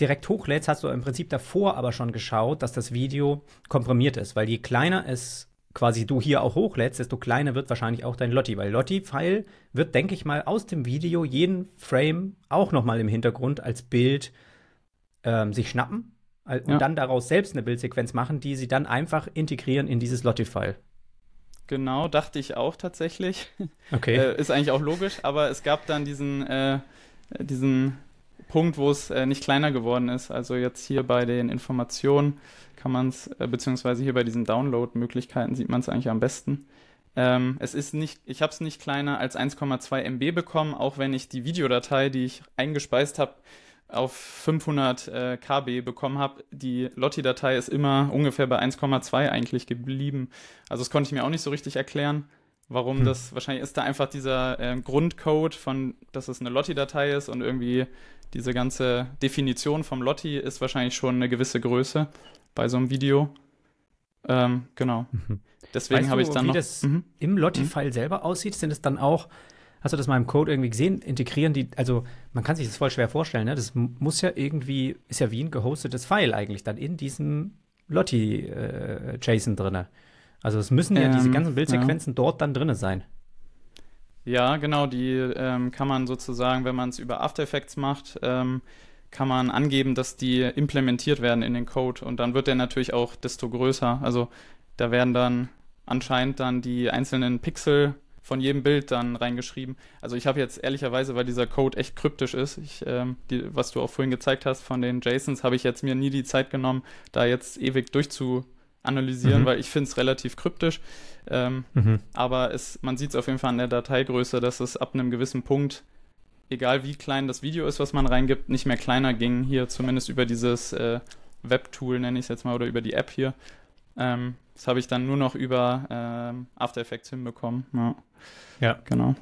direkt hochlädst, hast du im Prinzip davor aber schon geschaut, dass das Video komprimiert ist, weil je kleiner es quasi du hier auch hochlädst, desto kleiner wird wahrscheinlich auch dein Lotti, weil Lotti-File wird, denke ich mal, aus dem Video jeden Frame auch nochmal im Hintergrund als Bild ähm, sich schnappen und ja. dann daraus selbst eine Bildsequenz machen, die sie dann einfach integrieren in dieses Lotti-File. Genau, dachte ich auch tatsächlich. Okay. äh, ist eigentlich auch logisch, aber es gab dann diesen, äh, diesen Punkt, wo es äh, nicht kleiner geworden ist. Also jetzt hier bei den Informationen kann man es, äh, beziehungsweise hier bei diesen Download-Möglichkeiten sieht man es eigentlich am besten. Ähm, es ist nicht, ich habe es nicht kleiner als 1,2 MB bekommen, auch wenn ich die Videodatei, die ich eingespeist habe, auf 500 äh, KB bekommen habe. Die Lotti-Datei ist immer ungefähr bei 1,2 eigentlich geblieben. Also das konnte ich mir auch nicht so richtig erklären, warum hm. das, wahrscheinlich ist da einfach dieser äh, Grundcode von, dass es eine Lotti-Datei ist und irgendwie diese ganze Definition vom Lotti ist wahrscheinlich schon eine gewisse Größe bei so einem Video. Ähm, genau. Mhm. Deswegen habe ich dann wie noch. Wie das mhm. im Lotti-File mhm. selber aussieht, sind es dann auch, hast du das mal im Code irgendwie gesehen, integrieren die, also man kann sich das voll schwer vorstellen, ne? Das muss ja irgendwie, ist ja wie ein gehostetes File eigentlich dann in diesem Lotti-JSON äh, drinne. Also es müssen ja ähm, diese ganzen Bildsequenzen ja. dort dann drinne sein. Ja, genau, die ähm, kann man sozusagen, wenn man es über After Effects macht, ähm, kann man angeben, dass die implementiert werden in den Code und dann wird der natürlich auch desto größer. Also da werden dann anscheinend dann die einzelnen Pixel von jedem Bild dann reingeschrieben. Also ich habe jetzt ehrlicherweise, weil dieser Code echt kryptisch ist, ich, ähm, die, was du auch vorhin gezeigt hast von den JSONs, habe ich jetzt mir nie die Zeit genommen, da jetzt ewig durchzu analysieren, mhm. weil ich finde es relativ kryptisch. Ähm, mhm. Aber es, man sieht es auf jeden Fall an der Dateigröße, dass es ab einem gewissen Punkt, egal wie klein das Video ist, was man reingibt, nicht mehr kleiner ging. Hier zumindest über dieses äh, Web-Tool, nenne ich es jetzt mal, oder über die App hier. Ähm, das habe ich dann nur noch über ähm, After Effects hinbekommen. Ja. ja. Genau.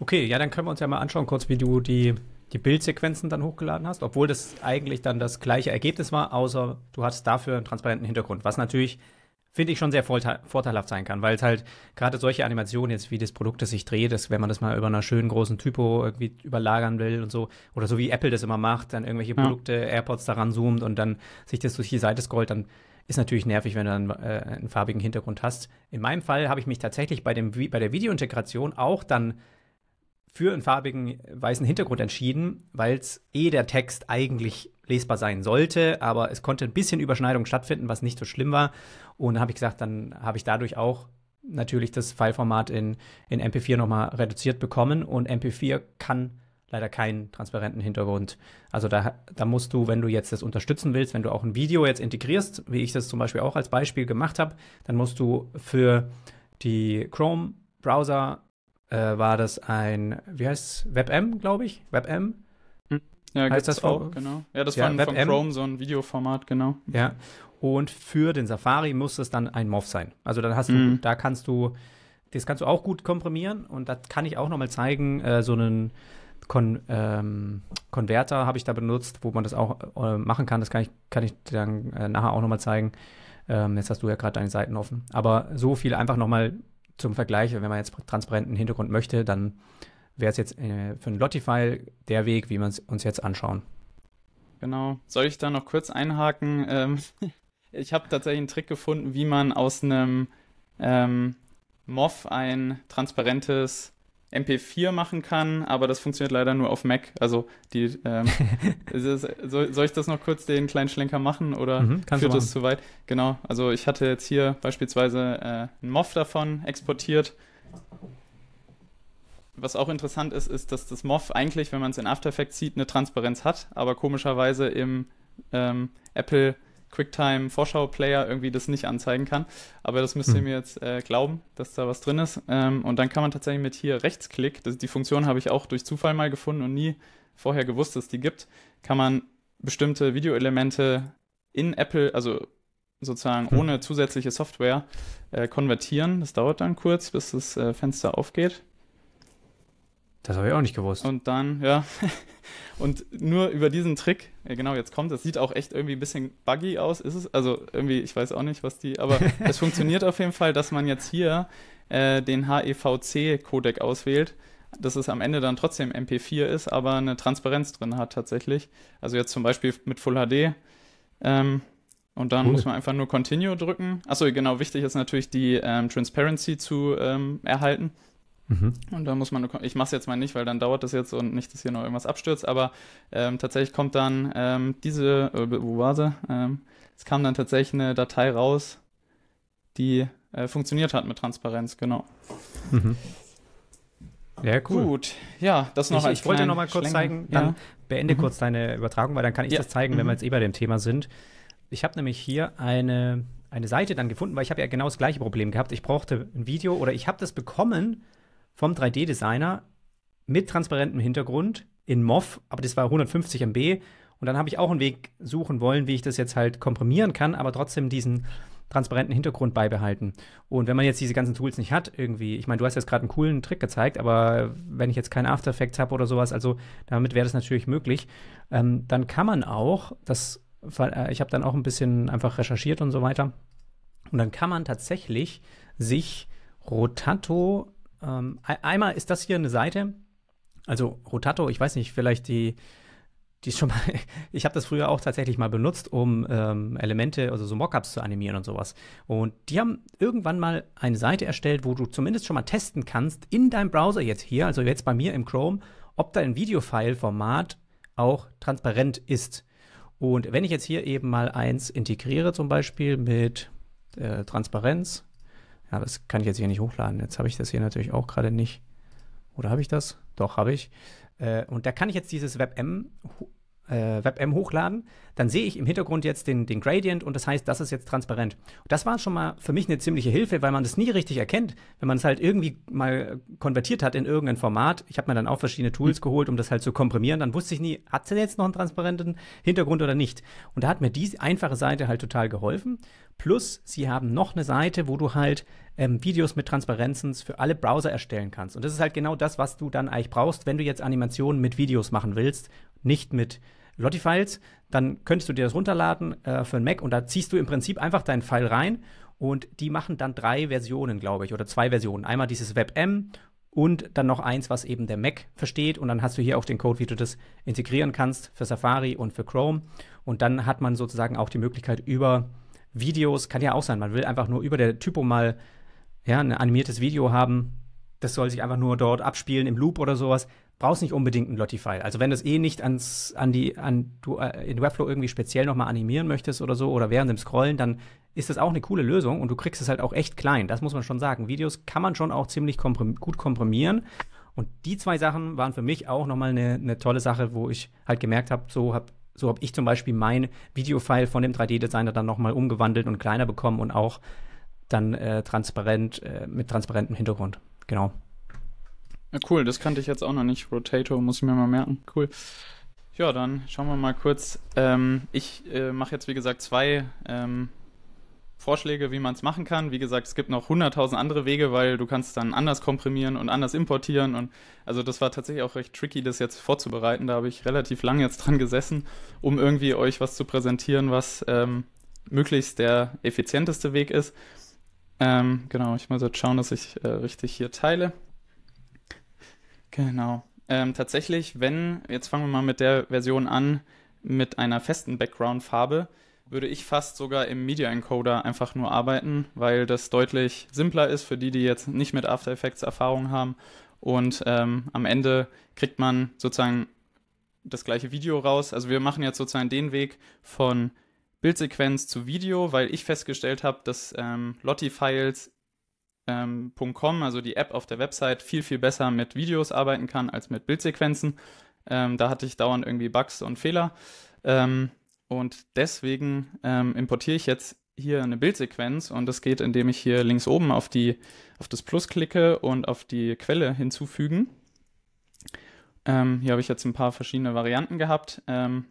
Okay, ja, dann können wir uns ja mal anschauen, kurz, wie du die die Bildsequenzen dann hochgeladen hast, obwohl das eigentlich dann das gleiche Ergebnis war, außer du hattest dafür einen transparenten Hintergrund, was natürlich finde ich schon sehr vorteilhaft sein kann, weil es halt gerade solche Animationen jetzt, wie das Produkt, das sich dreht, dass, wenn man das mal über einer schönen großen Typo irgendwie überlagern will und so, oder so wie Apple das immer macht, dann irgendwelche ja. Produkte, AirPods daran zoomt und dann sich das durch die Seite scrollt, dann ist natürlich nervig, wenn du dann äh, einen farbigen Hintergrund hast. In meinem Fall habe ich mich tatsächlich bei, dem, bei der Videointegration auch dann für einen farbigen weißen Hintergrund entschieden, weil es eh der Text eigentlich lesbar sein sollte, aber es konnte ein bisschen Überschneidung stattfinden, was nicht so schlimm war. Und dann habe ich gesagt, dann habe ich dadurch auch natürlich das Fileformat in, in MP4 nochmal reduziert bekommen und MP4 kann leider keinen transparenten Hintergrund. Also da, da musst du, wenn du jetzt das unterstützen willst, wenn du auch ein Video jetzt integrierst, wie ich das zum Beispiel auch als Beispiel gemacht habe, dann musst du für die Chrome-Browser äh, war das ein, wie heißt es, WebM, glaube ich, WebM. Hm. Ja, heißt das auch, genau. Ja, das ja, war von Chrome so ein Videoformat, genau. Ja, und für den Safari muss es dann ein MOV sein. Also dann hast mhm. da kannst du, das kannst du auch gut komprimieren und das kann ich auch nochmal zeigen, äh, so einen Kon ähm, Konverter habe ich da benutzt, wo man das auch äh, machen kann. Das kann ich, kann ich dann äh, nachher auch nochmal zeigen. Ähm, jetzt hast du ja gerade deine Seiten offen. Aber so viel einfach nochmal zum Vergleich, wenn man jetzt transparenten Hintergrund möchte, dann wäre es jetzt äh, für ein Lottify der Weg, wie wir es uns jetzt anschauen. Genau. Soll ich da noch kurz einhaken? Ähm, ich habe tatsächlich einen Trick gefunden, wie man aus einem ähm, MOV ein transparentes MP4 machen kann, aber das funktioniert leider nur auf Mac. Also die, ähm, es, soll, soll, ich das noch kurz den kleinen Schlenker machen oder mhm, führt das zu weit? Genau, also ich hatte jetzt hier beispielsweise äh, ein MOV davon exportiert. Was auch interessant ist, ist, dass das MOV eigentlich, wenn man es in After Effects sieht, eine Transparenz hat, aber komischerweise im ähm, Apple Quicktime-Vorschau-Player irgendwie das nicht anzeigen kann. Aber das müsst ihr hm. mir jetzt äh, glauben, dass da was drin ist. Ähm, und dann kann man tatsächlich mit hier Rechtsklick, das, die Funktion habe ich auch durch Zufall mal gefunden und nie vorher gewusst, dass die gibt, kann man bestimmte Videoelemente in Apple, also sozusagen hm. ohne zusätzliche Software, äh, konvertieren. Das dauert dann kurz, bis das äh, Fenster aufgeht. Das habe ich auch nicht gewusst. Und dann, ja. Und nur über diesen Trick, genau, jetzt kommt, das sieht auch echt irgendwie ein bisschen buggy aus, ist es? Also irgendwie, ich weiß auch nicht, was die, aber es funktioniert auf jeden Fall, dass man jetzt hier äh, den HEVC-Codec auswählt, dass es am Ende dann trotzdem MP4 ist, aber eine Transparenz drin hat tatsächlich. Also jetzt zum Beispiel mit Full HD. Ähm, und dann cool. muss man einfach nur Continue drücken. Achso, genau, wichtig ist natürlich die ähm, Transparency zu ähm, erhalten. Mhm. Und da muss man, ich mache es jetzt mal nicht, weil dann dauert das jetzt und nicht, dass hier noch irgendwas abstürzt, aber ähm, tatsächlich kommt dann ähm, diese, äh, wo war sie? Ähm, es kam dann tatsächlich eine Datei raus, die äh, funktioniert hat mit Transparenz, genau. Mhm. Ja, cool. Gut, ja, das noch Ich, als ich wollte noch mal kurz Schlenken. zeigen, dann ja. beende mhm. kurz deine Übertragung, weil dann kann ich ja. das zeigen, wenn wir mhm. jetzt eh bei dem Thema sind. Ich habe nämlich hier eine, eine Seite dann gefunden, weil ich habe ja genau das gleiche Problem gehabt. Ich brauchte ein Video oder ich habe das bekommen vom 3D-Designer mit transparentem Hintergrund in MOV, aber das war 150 MB. Und dann habe ich auch einen Weg suchen wollen, wie ich das jetzt halt komprimieren kann, aber trotzdem diesen transparenten Hintergrund beibehalten. Und wenn man jetzt diese ganzen Tools nicht hat, irgendwie, ich meine, du hast jetzt gerade einen coolen Trick gezeigt, aber wenn ich jetzt keinen After Effects habe oder sowas, also damit wäre das natürlich möglich, ähm, dann kann man auch, das, äh, ich habe dann auch ein bisschen einfach recherchiert und so weiter, und dann kann man tatsächlich sich Rotato ähm, einmal ist das hier eine Seite, also Rotato, ich weiß nicht, vielleicht die, die schon mal, ich habe das früher auch tatsächlich mal benutzt, um ähm, Elemente, also so Mockups zu animieren und sowas. Und die haben irgendwann mal eine Seite erstellt, wo du zumindest schon mal testen kannst, in deinem Browser jetzt hier, also jetzt bei mir im Chrome, ob dein Videofile-Format auch transparent ist. Und wenn ich jetzt hier eben mal eins integriere, zum Beispiel mit äh, Transparenz, ja, das kann ich jetzt hier nicht hochladen. Jetzt habe ich das hier natürlich auch gerade nicht. Oder habe ich das? Doch, habe ich. Äh, und da kann ich jetzt dieses WebM äh, WebM hochladen, dann sehe ich im Hintergrund jetzt den, den Gradient und das heißt, das ist jetzt transparent. das war schon mal für mich eine ziemliche Hilfe, weil man das nie richtig erkennt, wenn man es halt irgendwie mal konvertiert hat in irgendein Format. Ich habe mir dann auch verschiedene Tools mhm. geholt, um das halt zu komprimieren. Dann wusste ich nie, hat es jetzt noch einen transparenten Hintergrund oder nicht. Und da hat mir diese einfache Seite halt total geholfen. Plus, sie haben noch eine Seite, wo du halt ähm, Videos mit Transparenzen für alle Browser erstellen kannst. Und das ist halt genau das, was du dann eigentlich brauchst, wenn du jetzt Animationen mit Videos machen willst, nicht mit Lottie-Files, dann könntest du dir das runterladen äh, für einen Mac und da ziehst du im Prinzip einfach deinen File rein und die machen dann drei Versionen, glaube ich, oder zwei Versionen. Einmal dieses WebM und dann noch eins, was eben der Mac versteht. Und dann hast du hier auch den Code, wie du das integrieren kannst für Safari und für Chrome. Und dann hat man sozusagen auch die Möglichkeit über Videos, kann ja auch sein, man will einfach nur über der Typo mal ja, ein animiertes Video haben. Das soll sich einfach nur dort abspielen im Loop oder sowas brauchst nicht unbedingt ein Lottie-File. Also wenn du es eh nicht ans, an die, an du äh, in Webflow irgendwie speziell nochmal animieren möchtest oder so oder während dem Scrollen, dann ist das auch eine coole Lösung und du kriegst es halt auch echt klein. Das muss man schon sagen. Videos kann man schon auch ziemlich komprim gut komprimieren. Und die zwei Sachen waren für mich auch nochmal eine, eine tolle Sache, wo ich halt gemerkt habe, so habe so hab ich zum Beispiel mein Videofile von dem 3D-Designer dann nochmal umgewandelt und kleiner bekommen und auch dann äh, transparent äh, mit transparentem Hintergrund. Genau. Na cool, das kannte ich jetzt auch noch nicht. Rotato muss ich mir mal merken. Cool. Ja, dann schauen wir mal kurz. Ähm, ich äh, mache jetzt, wie gesagt, zwei ähm, Vorschläge, wie man es machen kann. Wie gesagt, es gibt noch 100.000 andere Wege, weil du kannst dann anders komprimieren und anders importieren. Und also das war tatsächlich auch recht tricky, das jetzt vorzubereiten. Da habe ich relativ lange jetzt dran gesessen, um irgendwie euch was zu präsentieren, was ähm, möglichst der effizienteste Weg ist. Ähm, genau, ich muss jetzt schauen, dass ich äh, richtig hier teile. Genau. Ähm, tatsächlich, wenn, jetzt fangen wir mal mit der Version an, mit einer festen Background-Farbe, würde ich fast sogar im Media Encoder einfach nur arbeiten, weil das deutlich simpler ist für die, die jetzt nicht mit After Effects Erfahrung haben. Und ähm, am Ende kriegt man sozusagen das gleiche Video raus. Also wir machen jetzt sozusagen den Weg von Bildsequenz zu Video, weil ich festgestellt habe, dass ähm, Lottie-Files ähm, also die App auf der Website, viel, viel besser mit Videos arbeiten kann als mit Bildsequenzen. Ähm, da hatte ich dauernd irgendwie Bugs und Fehler. Ähm, und deswegen ähm, importiere ich jetzt hier eine Bildsequenz und das geht, indem ich hier links oben auf, die, auf das Plus klicke und auf die Quelle hinzufügen. Ähm, hier habe ich jetzt ein paar verschiedene Varianten gehabt. Ähm,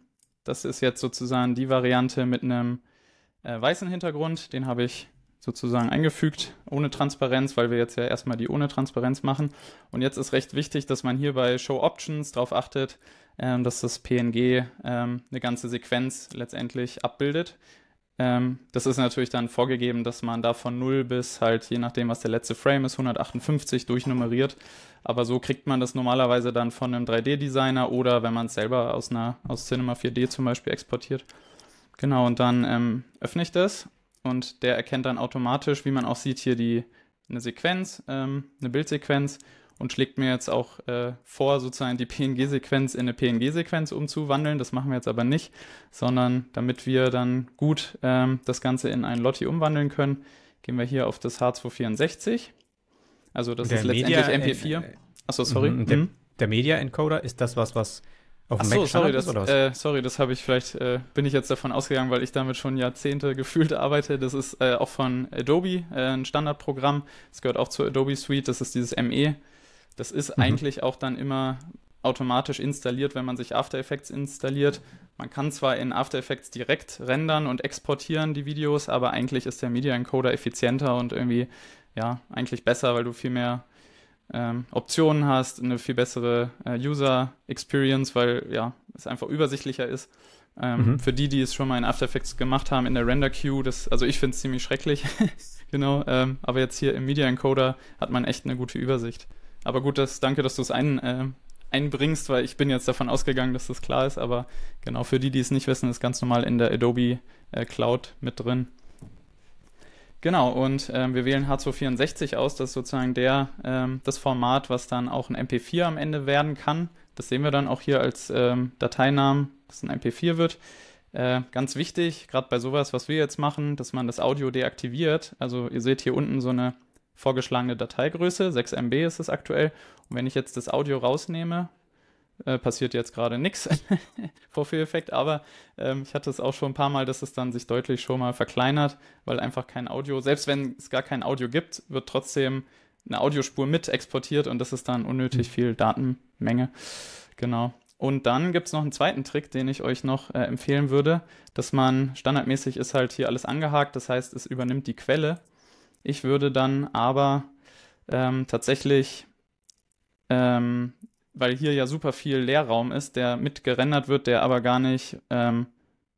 das ist jetzt sozusagen die Variante mit einem äh, weißen Hintergrund. Den habe ich sozusagen eingefügt, ohne Transparenz, weil wir jetzt ja erstmal die ohne Transparenz machen. Und jetzt ist recht wichtig, dass man hier bei Show Options darauf achtet, ähm, dass das PNG ähm, eine ganze Sequenz letztendlich abbildet. Ähm, das ist natürlich dann vorgegeben, dass man da von 0 bis halt, je nachdem, was der letzte Frame ist, 158 durchnummeriert. Aber so kriegt man das normalerweise dann von einem 3D-Designer oder wenn man es selber aus, einer, aus Cinema 4D zum Beispiel exportiert. Genau, und dann ähm, öffne ich das und der erkennt dann automatisch, wie man auch sieht, hier die, eine Sequenz, ähm, eine Bildsequenz und schlägt mir jetzt auch äh, vor, sozusagen die PNG-Sequenz in eine PNG-Sequenz umzuwandeln. Das machen wir jetzt aber nicht, sondern damit wir dann gut ähm, das Ganze in ein Lotti umwandeln können, gehen wir hier auf das H264. Also das der ist letztendlich Media MP4. Achso, sorry. Mhm. Der, mhm. der Media Encoder ist das was, was auf Ach so, Mac sorry, das, äh, sorry, das habe ich vielleicht, äh, bin ich jetzt davon ausgegangen, weil ich damit schon Jahrzehnte gefühlt arbeite. Das ist äh, auch von Adobe, äh, ein Standardprogramm. Das gehört auch zur Adobe Suite, das ist dieses ME. Das ist mhm. eigentlich auch dann immer automatisch installiert, wenn man sich After Effects installiert. Man kann zwar in After Effects direkt rendern und exportieren die Videos, aber eigentlich ist der Media Encoder effizienter und irgendwie, ja, eigentlich besser, weil du viel mehr ähm, Optionen hast, eine viel bessere äh, User Experience, weil ja, es einfach übersichtlicher ist. Ähm, mhm. Für die, die es schon mal in After Effects gemacht haben, in der Render Queue, das, also ich finde es ziemlich schrecklich, genau, ähm, aber jetzt hier im Media Encoder hat man echt eine gute Übersicht. Aber gut, das, danke, dass du es ein, äh, einbringst, weil ich bin jetzt davon ausgegangen, dass das klar ist, aber genau für die, die es nicht wissen, ist ganz normal in der Adobe äh, Cloud mit drin. Genau, und ähm, wir wählen H264 aus, das ist sozusagen der, ähm, das Format, was dann auch ein MP4 am Ende werden kann. Das sehen wir dann auch hier als ähm, Dateinamen, dass ein MP4 wird. Äh, ganz wichtig, gerade bei sowas, was wir jetzt machen, dass man das Audio deaktiviert. Also ihr seht hier unten so eine vorgeschlagene Dateigröße, 6 MB ist es aktuell. Und wenn ich jetzt das Audio rausnehme äh, passiert jetzt gerade nichts, Vorführeffekt, aber ähm, ich hatte es auch schon ein paar Mal, dass es dann sich deutlich schon mal verkleinert, weil einfach kein Audio, selbst wenn es gar kein Audio gibt, wird trotzdem eine Audiospur mit exportiert und das ist dann unnötig hm. viel Datenmenge. Genau. Und dann gibt es noch einen zweiten Trick, den ich euch noch äh, empfehlen würde, dass man standardmäßig ist halt hier alles angehakt, das heißt, es übernimmt die Quelle. Ich würde dann aber ähm, tatsächlich ähm, weil hier ja super viel Leerraum ist, der mit gerendert wird, der aber gar nicht, ähm,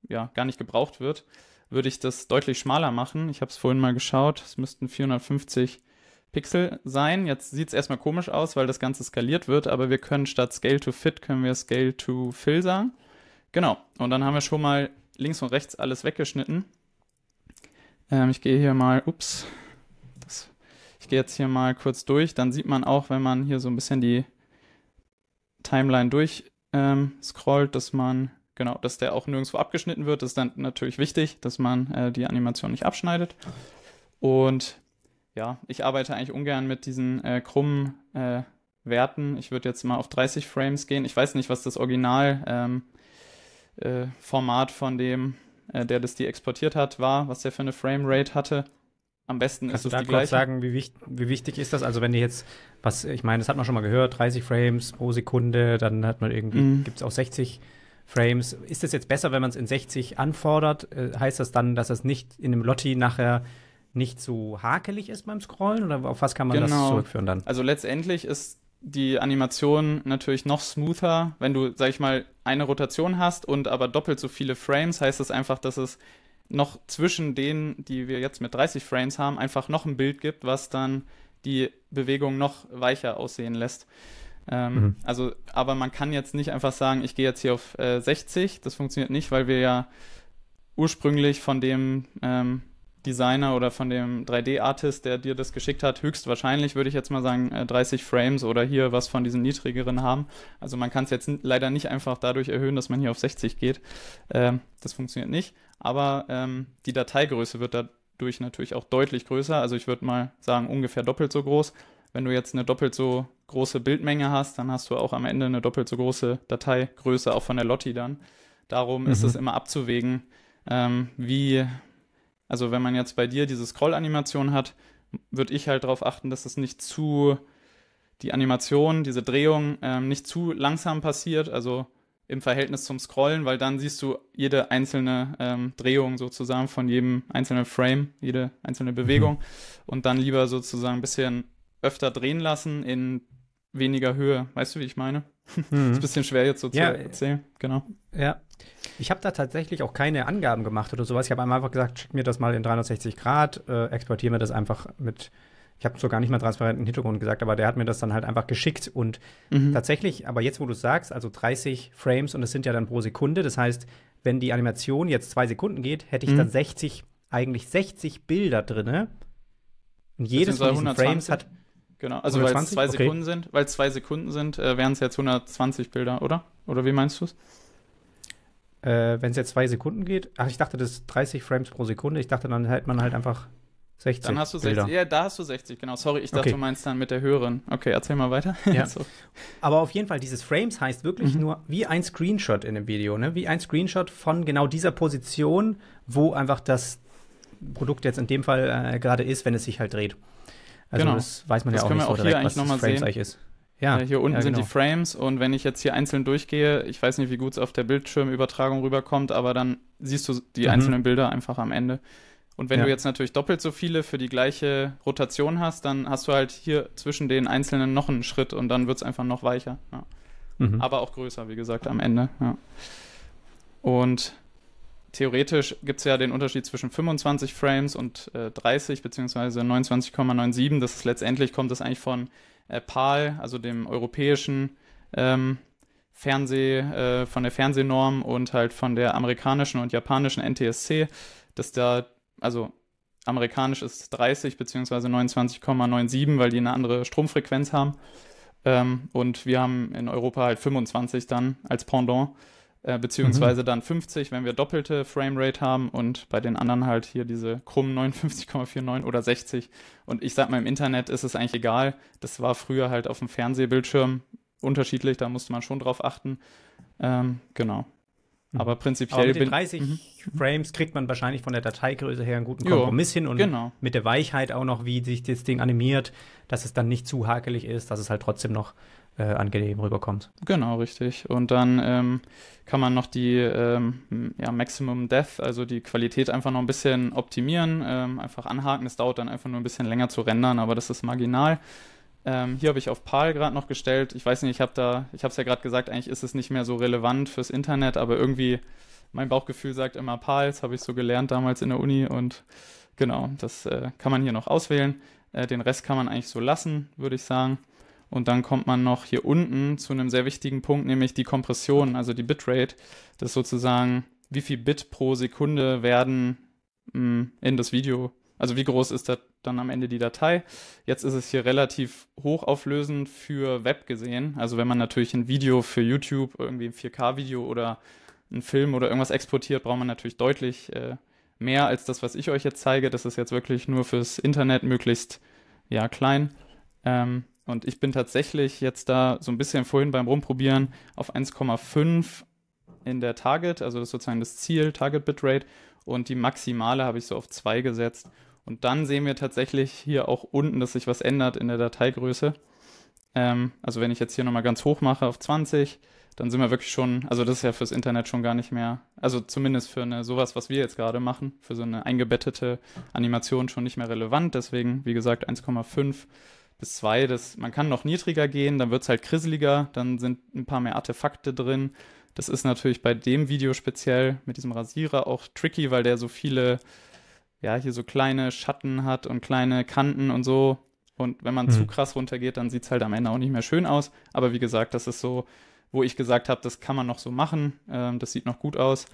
ja, gar nicht gebraucht wird, würde ich das deutlich schmaler machen. Ich habe es vorhin mal geschaut, es müssten 450 Pixel sein. Jetzt sieht es erstmal komisch aus, weil das Ganze skaliert wird, aber wir können statt Scale to Fit, können wir Scale to Fill sagen. Genau, und dann haben wir schon mal links und rechts alles weggeschnitten. Ähm, ich gehe hier mal, ups, das, ich gehe jetzt hier mal kurz durch, dann sieht man auch, wenn man hier so ein bisschen die Timeline durchscrollt, ähm, dass man, genau, dass der auch nirgendwo abgeschnitten wird. Das ist dann natürlich wichtig, dass man äh, die Animation nicht abschneidet. Und ja, ich arbeite eigentlich ungern mit diesen äh, krummen äh, Werten. Ich würde jetzt mal auf 30 Frames gehen. Ich weiß nicht, was das Originalformat ähm, äh, Format von dem, äh, der das die exportiert hat, war, was der für eine Framerate hatte. Am besten Kannst ist es da die gleiche. sagen, wie, wichtig, wie wichtig ist das? Also wenn ihr jetzt, was ich meine, das hat man schon mal gehört, 30 Frames pro Sekunde, dann hat man irgendwie, mhm. gibt es auch 60 Frames. Ist es jetzt besser, wenn man es in 60 anfordert? Äh, heißt das dann, dass es nicht in dem Lotti nachher nicht so hakelig ist beim Scrollen? Oder auf was kann man genau. das zurückführen dann? Also letztendlich ist die Animation natürlich noch smoother, wenn du, sag ich mal, eine Rotation hast und aber doppelt so viele Frames, heißt das einfach, dass es noch zwischen denen, die wir jetzt mit 30 Frames haben, einfach noch ein Bild gibt, was dann die Bewegung noch weicher aussehen lässt. Ähm, mhm. Also, aber man kann jetzt nicht einfach sagen, ich gehe jetzt hier auf äh, 60. Das funktioniert nicht, weil wir ja ursprünglich von dem ähm, Designer oder von dem 3D-Artist, der dir das geschickt hat, höchstwahrscheinlich, würde ich jetzt mal sagen, 30 äh, Frames oder hier was von diesen niedrigeren haben. Also man kann es jetzt leider nicht einfach dadurch erhöhen, dass man hier auf 60 geht. Ähm, das funktioniert nicht. Aber ähm, die Dateigröße wird dadurch natürlich auch deutlich größer. Also ich würde mal sagen, ungefähr doppelt so groß. Wenn du jetzt eine doppelt so große Bildmenge hast, dann hast du auch am Ende eine doppelt so große Dateigröße, auch von der Lotti dann. Darum mhm. ist es mhm. immer abzuwägen, ähm, wie also wenn man jetzt bei dir diese Scroll-Animation hat, würde ich halt darauf achten, dass es nicht zu, die Animation, diese Drehung ähm, nicht zu langsam passiert, also im Verhältnis zum Scrollen, weil dann siehst du jede einzelne ähm, Drehung sozusagen von jedem einzelnen Frame, jede einzelne Bewegung mhm. und dann lieber sozusagen ein bisschen öfter drehen lassen in weniger Höhe. Weißt du, wie ich meine? Mhm. Ist ein bisschen schwer jetzt so zu ja, erzählen, genau. Ja. Ich habe da tatsächlich auch keine Angaben gemacht oder sowas. Ich habe einfach gesagt, schick mir das mal in 360 Grad, äh, exportiere mir das einfach mit. Ich habe so gar nicht mal transparenten Hintergrund gesagt, aber der hat mir das dann halt einfach geschickt. Und mhm. tatsächlich, aber jetzt, wo du sagst, also 30 Frames und das sind ja dann pro Sekunde. Das heißt, wenn die Animation jetzt zwei Sekunden geht, hätte ich mhm. dann 60, eigentlich 60 Bilder drin. Und jedes von diesen 120? Frames hat Genau, also weil es zwei okay. Sekunden sind, weil zwei Sekunden sind, äh, wären es jetzt 120 Bilder, oder? Oder wie meinst du es? Äh, Wenn es jetzt zwei Sekunden geht, ach, ich dachte, das ist 30 Frames pro Sekunde. Ich dachte, dann hält man halt einfach 60. Dann hast du 60, Bilder. ja, da hast du 60, genau. Sorry, ich dachte, okay. du meinst dann mit der höheren. Okay, erzähl mal weiter. Ja. so. Aber auf jeden Fall, dieses Frames heißt wirklich mhm. nur wie ein Screenshot in dem Video, ne? Wie ein Screenshot von genau dieser Position, wo einfach das Produkt jetzt in dem Fall äh, gerade ist, wenn es sich halt dreht. Also genau. das weiß man das ja auch nicht so auch direkt, hier was das sehen. eigentlich ist. Ja, ja äh, hier unten ja, genau. sind die genau. Frames und wenn ich jetzt hier einzeln durchgehe, ich weiß nicht, wie gut es auf der Bildschirmübertragung rüberkommt, aber dann siehst du die mhm. einzelnen Bilder einfach am Ende. Und wenn ja. du jetzt natürlich doppelt so viele für die gleiche Rotation hast, dann hast du halt hier zwischen den einzelnen noch einen Schritt und dann wird es einfach noch weicher. Mhm. Aber auch größer, wie gesagt, am Ende. Und theoretisch gibt es ja den Unterschied zwischen 25 Frames und äh, 30 beziehungsweise 29,97. Das ist letztendlich kommt das eigentlich von äh, PAL, also dem europäischen ähm, Fernseh, äh, von der Fernsehnorm und halt von der amerikanischen und japanischen NTSC, dass da, also amerikanisch ist 30 bzw. 29,97, weil die eine andere Stromfrequenz haben. Ähm, und wir haben in Europa halt 25 dann als Pendant. Äh, beziehungsweise mhm. dann 50, wenn wir doppelte Framerate haben und bei den anderen halt hier diese krummen 59,49 oder 60. Und ich sag mal, im Internet ist es eigentlich egal. Das war früher halt auf dem Fernsehbildschirm unterschiedlich, da musste man schon drauf achten. Ähm, genau. Mhm. Aber prinzipiell. Aber mit den 30 bin, mhm. Frames kriegt man wahrscheinlich von der Dateigröße her einen guten Kompromiss jo, hin und genau. mit der Weichheit auch noch, wie sich das Ding animiert, dass es dann nicht zu hakelig ist, dass es halt trotzdem noch äh, angenehm rüberkommt. Genau, richtig. Und dann ähm, kann man noch die ähm, ja, Maximum Death, also die Qualität einfach noch ein bisschen optimieren, ähm, einfach anhaken. Das dauert dann einfach nur ein bisschen länger zu rendern, aber das ist marginal. Ähm, hier habe ich auf PAL gerade noch gestellt. Ich weiß nicht, ich habe da, ich habe es ja gerade gesagt, eigentlich ist es nicht mehr so relevant fürs Internet, aber irgendwie mein Bauchgefühl sagt immer PAL, das habe ich so gelernt damals in der Uni und genau, das äh, kann man hier noch auswählen. Äh, den Rest kann man eigentlich so lassen, würde ich sagen. Und dann kommt man noch hier unten zu einem sehr wichtigen Punkt, nämlich die Kompression, also die Bitrate. Das ist sozusagen, wie viel Bit pro Sekunde werden mh, hm, in das Video, also wie groß ist das dann am Ende die Datei. Jetzt ist es hier relativ hochauflösend für Web gesehen. Also wenn man natürlich ein Video für YouTube, irgendwie ein 4K-Video oder einen Film oder irgendwas exportiert, braucht man natürlich deutlich äh, mehr als das, was ich euch jetzt zeige. Das ist jetzt wirklich nur fürs Internet möglichst ja, klein. Ähm, und ich bin tatsächlich jetzt da so ein bisschen vorhin beim Rumprobieren auf 1,5 in der Target, also das ist sozusagen das Ziel, Target Bitrate. Und die maximale habe ich so auf 2 gesetzt. Und dann sehen wir tatsächlich hier auch unten, dass sich was ändert in der Dateigröße. Ähm, also wenn ich jetzt hier nochmal ganz hoch mache auf 20, dann sind wir wirklich schon, also das ist ja fürs Internet schon gar nicht mehr, also zumindest für eine, sowas, was wir jetzt gerade machen, für so eine eingebettete Animation schon nicht mehr relevant. Deswegen, wie gesagt, 1,5 bis zwei, das, man kann noch niedriger gehen, dann wird es halt krisseliger, dann sind ein paar mehr Artefakte drin. Das ist natürlich bei dem Video speziell mit diesem Rasierer auch tricky, weil der so viele, ja, hier so kleine Schatten hat und kleine Kanten und so. Und wenn man mhm. zu hm. krass runtergeht, dann sieht es halt am Ende auch nicht mehr schön aus. Aber wie gesagt, das ist so, wo ich gesagt habe, das kann man noch so machen, ähm, das sieht noch gut aus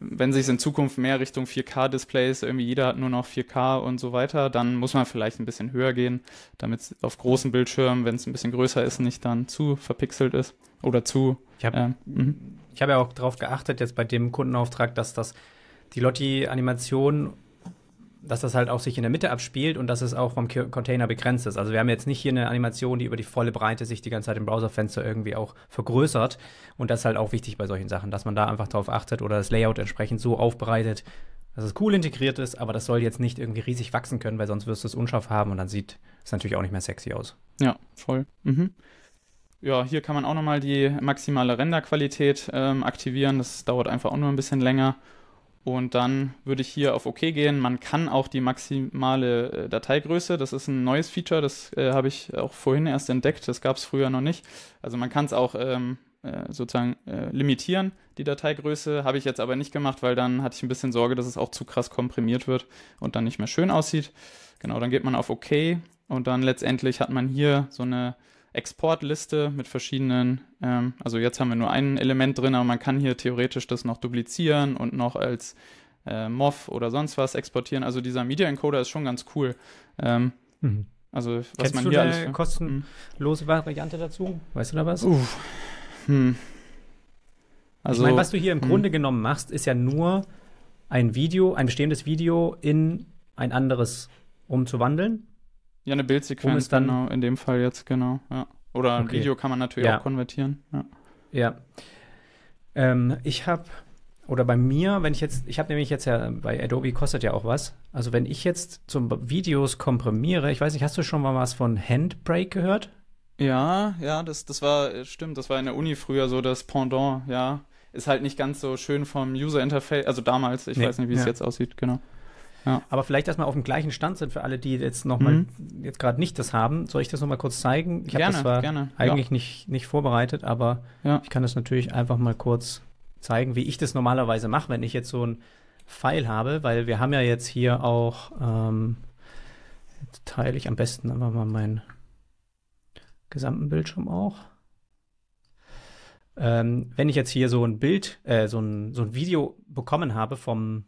wenn sich in Zukunft mehr Richtung 4K-Displays, irgendwie jeder hat nur noch 4K und so weiter, dann muss man vielleicht ein bisschen höher gehen, damit es auf großen Bildschirmen, wenn es ein bisschen größer ist, nicht dann zu verpixelt ist oder zu. Ich habe ähm, mhm. hab ja auch darauf geachtet, jetzt bei dem Kundenauftrag, dass das die Lotti-Animation dass das halt auch sich in der Mitte abspielt und dass es auch vom Container begrenzt ist. Also wir haben jetzt nicht hier eine Animation, die über die volle Breite sich die ganze Zeit im Browserfenster irgendwie auch vergrößert. Und das ist halt auch wichtig bei solchen Sachen, dass man da einfach drauf achtet oder das Layout entsprechend so aufbereitet, dass es cool integriert ist, aber das soll jetzt nicht irgendwie riesig wachsen können, weil sonst wirst du es unscharf haben und dann sieht es natürlich auch nicht mehr sexy aus. Ja, voll. Mhm. Ja, hier kann man auch nochmal die maximale Renderqualität ähm, aktivieren. Das dauert einfach auch nur ein bisschen länger. Und dann würde ich hier auf OK gehen. Man kann auch die maximale äh, Dateigröße, das ist ein neues Feature, das äh, habe ich auch vorhin erst entdeckt, das gab es früher noch nicht. Also man kann es auch ähm, äh, sozusagen äh, limitieren, die Dateigröße. Habe ich jetzt aber nicht gemacht, weil dann hatte ich ein bisschen Sorge, dass es auch zu krass komprimiert wird und dann nicht mehr schön aussieht. Genau, dann geht man auf OK und dann letztendlich hat man hier so eine Exportliste mit verschiedenen, ähm, also jetzt haben wir nur ein Element drin, aber man kann hier theoretisch das noch duplizieren und noch als äh, MOV oder sonst was exportieren. Also dieser Media Encoder ist schon ganz cool. Ähm, mhm. Also was Kennst man hier du eine alles. eine kostenlose mhm. Variante dazu? Weißt du da was? Uff. Hm. Also, ich meine, was du hier im hm. Grunde genommen machst, ist ja nur ein Video, ein bestehendes Video in ein anderes umzuwandeln. Ja, eine Bildsequenz, um dann, genau, in dem Fall jetzt, genau. Ja. Oder ein Video kann man natürlich ja. auch konvertieren. Ja. ja. Ähm, ich habe, oder bei mir, wenn ich jetzt, ich habe nämlich jetzt ja, bei Adobe kostet ja auch was. Also wenn ich jetzt zum Videos komprimiere, ich weiß nicht, hast du schon mal was von Handbrake gehört? Ja, ja, das, das war, äh, stimmt, das war in der Uni früher so das Pendant, ja. Ist halt nicht ganz so schön vom User-Interface, also damals, ich nee, weiß nicht, wie es ja. jetzt aussieht, genau. Aber vielleicht erstmal auf dem gleichen Stand sind für alle, die jetzt nochmal, mhm. jetzt gerade nicht das haben. Soll ich das nochmal kurz zeigen? Ich habe das zwar gerne. eigentlich ja. nicht, nicht vorbereitet, aber ja. ich kann das natürlich einfach mal kurz zeigen, wie ich das normalerweise mache, wenn ich jetzt so ein Pfeil habe, weil wir haben ja jetzt hier auch, ähm, jetzt teile ich am besten einfach mal meinen gesamten Bildschirm auch. Ähm, wenn ich jetzt hier so ein Bild, äh, so, ein, so ein Video bekommen habe vom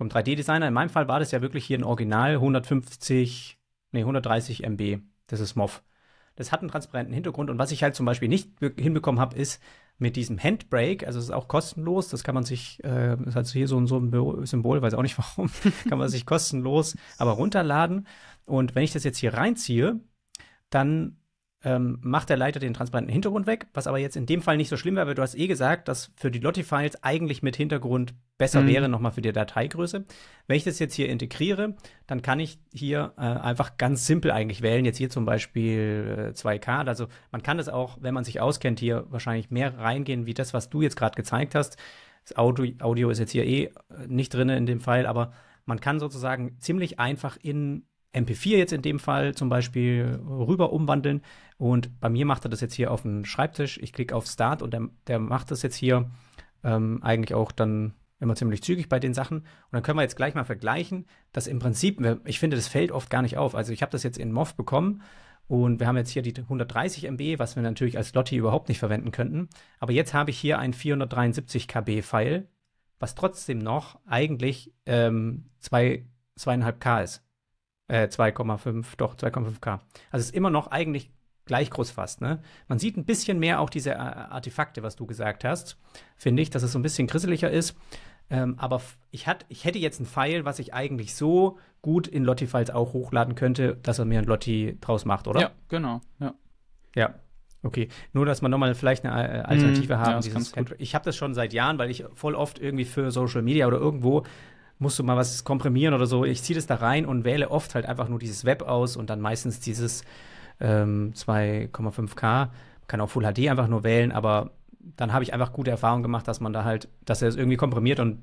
vom 3D-Designer. In meinem Fall war das ja wirklich hier ein Original 150, nee, 130 MB. Das ist MOV. Das hat einen transparenten Hintergrund und was ich halt zum Beispiel nicht hinbekommen habe, ist mit diesem Handbrake, also es ist auch kostenlos, das kann man sich, äh, das hat hier so ein, so ein Symbol, weiß auch nicht warum, kann man sich kostenlos aber runterladen. Und wenn ich das jetzt hier reinziehe, dann ähm, macht der Leiter den transparenten Hintergrund weg, was aber jetzt in dem Fall nicht so schlimm wäre, weil du hast eh gesagt, dass für die Lottie-Files eigentlich mit Hintergrund besser mhm. wäre, nochmal für die Dateigröße. Wenn ich das jetzt hier integriere, dann kann ich hier äh, einfach ganz simpel eigentlich wählen, jetzt hier zum Beispiel äh, 2K. Also man kann das auch, wenn man sich auskennt, hier wahrscheinlich mehr reingehen, wie das, was du jetzt gerade gezeigt hast. Das Audio, Audio ist jetzt hier eh äh, nicht drin in dem Fall, aber man kann sozusagen ziemlich einfach in MP4 jetzt in dem Fall zum Beispiel rüber umwandeln. Und bei mir macht er das jetzt hier auf dem Schreibtisch. Ich klicke auf Start und der, der macht das jetzt hier ähm, eigentlich auch dann immer ziemlich zügig bei den Sachen. Und dann können wir jetzt gleich mal vergleichen, dass im Prinzip, ich finde, das fällt oft gar nicht auf. Also ich habe das jetzt in MOV bekommen und wir haben jetzt hier die 130 MB, was wir natürlich als Lotti überhaupt nicht verwenden könnten. Aber jetzt habe ich hier ein 473 KB-File, was trotzdem noch eigentlich ähm, 2,5K ist. Äh, 2,5, doch, 2,5K. Also es ist immer noch eigentlich gleich groß fast. Ne? Man sieht ein bisschen mehr auch diese äh, Artefakte, was du gesagt hast, finde ich, dass es so ein bisschen grisseliger ist. Ähm, aber ich, hat, ich hätte jetzt ein File, was ich eigentlich so gut in Lotti-Files auch hochladen könnte, dass er mir ein Lotti draus macht, oder? Ja, genau. Ja. ja. Okay, nur dass man nochmal vielleicht eine äh, Alternative mm, haben. Ja, ich habe das schon seit Jahren, weil ich voll oft irgendwie für Social Media oder irgendwo musst du mal was komprimieren oder so. Ich ziehe das da rein und wähle oft halt einfach nur dieses Web aus und dann meistens dieses ähm, 2,5K. Kann auch Full HD einfach nur wählen, aber dann habe ich einfach gute Erfahrungen gemacht, dass man da halt, dass er es irgendwie komprimiert und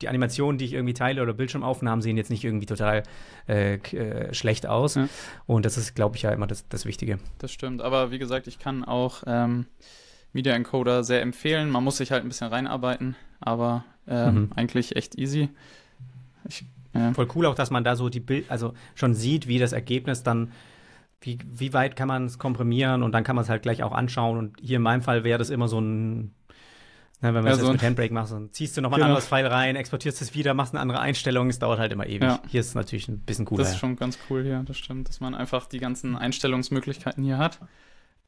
die Animationen, die ich irgendwie teile oder Bildschirmaufnahmen sehen jetzt nicht irgendwie total äh, äh, schlecht aus. Ja. Und das ist, glaube ich, ja immer das, das Wichtige. Das stimmt. Aber wie gesagt, ich kann auch ähm, Media Encoder sehr empfehlen. Man muss sich halt ein bisschen reinarbeiten, aber ähm, mhm. eigentlich echt easy. Ich, ja. Voll cool auch, dass man da so die Bild, also schon sieht, wie das Ergebnis dann, wie, wie weit kann man es komprimieren und dann kann man es halt gleich auch anschauen. Und hier in meinem Fall wäre das immer so ein na, ne, wenn man also, das jetzt mit Handbrake macht, dann ziehst du nochmal genau. ein anderes File rein, exportierst es wieder, machst eine andere Einstellung, es dauert halt immer ewig. Ja. Hier ist es natürlich ein bisschen cooler. Das ist schon ganz cool hier, das stimmt, dass man einfach die ganzen Einstellungsmöglichkeiten hier hat.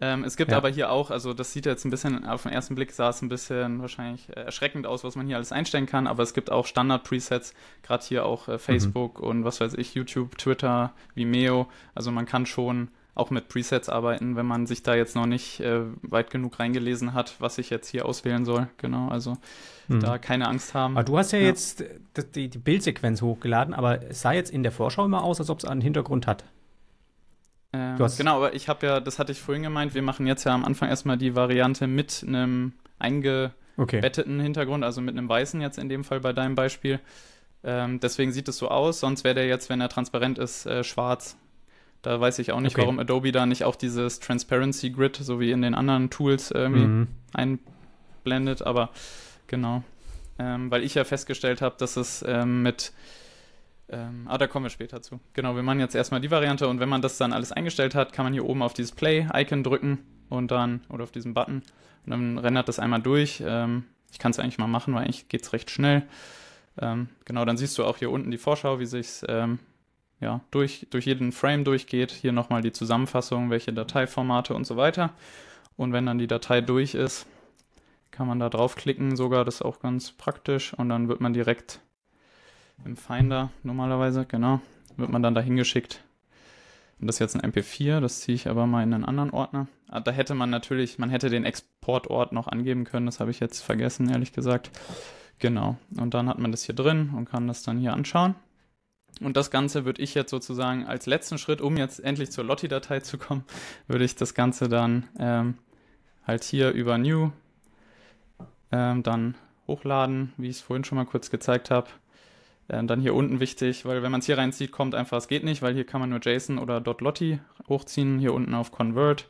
Ähm, es gibt ja. aber hier auch, also das sieht jetzt ein bisschen, auf den ersten Blick sah es ein bisschen wahrscheinlich äh, erschreckend aus, was man hier alles einstellen kann, aber es gibt auch Standard-Presets, gerade hier auch äh, mhm. Facebook mhm. und was weiß ich, YouTube, Twitter, Vimeo. Also man kann schon auch mit Presets arbeiten, wenn man sich da jetzt noch nicht äh, weit genug reingelesen hat, was ich jetzt hier auswählen soll. Genau, also mhm. da keine Angst haben. Aber du hast ja, ja. jetzt äh, die, die Bildsequenz hochgeladen, aber es sah jetzt in der Vorschau immer aus, als ob es einen Hintergrund hat. Ähm, genau, aber ich habe ja, das hatte ich vorhin gemeint, wir machen jetzt ja am Anfang erstmal die Variante mit einem eingebetteten okay. Hintergrund, also mit einem weißen jetzt in dem Fall bei deinem Beispiel. Ähm, deswegen sieht es so aus, sonst wäre der jetzt, wenn er transparent ist, äh, schwarz. Da weiß ich auch nicht, okay. warum Adobe da nicht auch dieses Transparency Grid, so wie in den anderen Tools, irgendwie mhm. einblendet, aber genau. Ähm, weil ich ja festgestellt habe, dass es ähm, mit ähm, ah, da kommen wir später zu. Genau, wir machen jetzt erstmal die Variante und wenn man das dann alles eingestellt hat, kann man hier oben auf dieses Play-Icon drücken und dann, oder auf diesen Button, und dann rendert das einmal durch. Ähm, ich kann es eigentlich mal machen, weil eigentlich geht es recht schnell. Ähm, genau, dann siehst du auch hier unten die Vorschau, wie sich ähm, ja, durch, durch jeden Frame durchgeht. Hier nochmal die Zusammenfassung, welche Dateiformate und so weiter. Und wenn dann die Datei durch ist, kann man da draufklicken sogar, das ist auch ganz praktisch. Und dann wird man direkt im Finder normalerweise, genau, wird man dann dahin geschickt. Und das ist jetzt ein MP4, das ziehe ich aber mal in einen anderen Ordner. Ah, da hätte man natürlich, man hätte den Exportort noch angeben können, das habe ich jetzt vergessen, ehrlich gesagt. Genau, und dann hat man das hier drin und kann das dann hier anschauen. Und das Ganze würde ich jetzt sozusagen als letzten Schritt, um jetzt endlich zur Lotti-Datei zu kommen, würde ich das Ganze dann ähm, halt hier über New ähm, dann hochladen, wie ich es vorhin schon mal kurz gezeigt habe. Äh, dann hier unten wichtig, weil wenn man es hier reinzieht, kommt einfach, es geht nicht, weil hier kann man nur JSON oder .lotti hochziehen, hier unten auf Convert.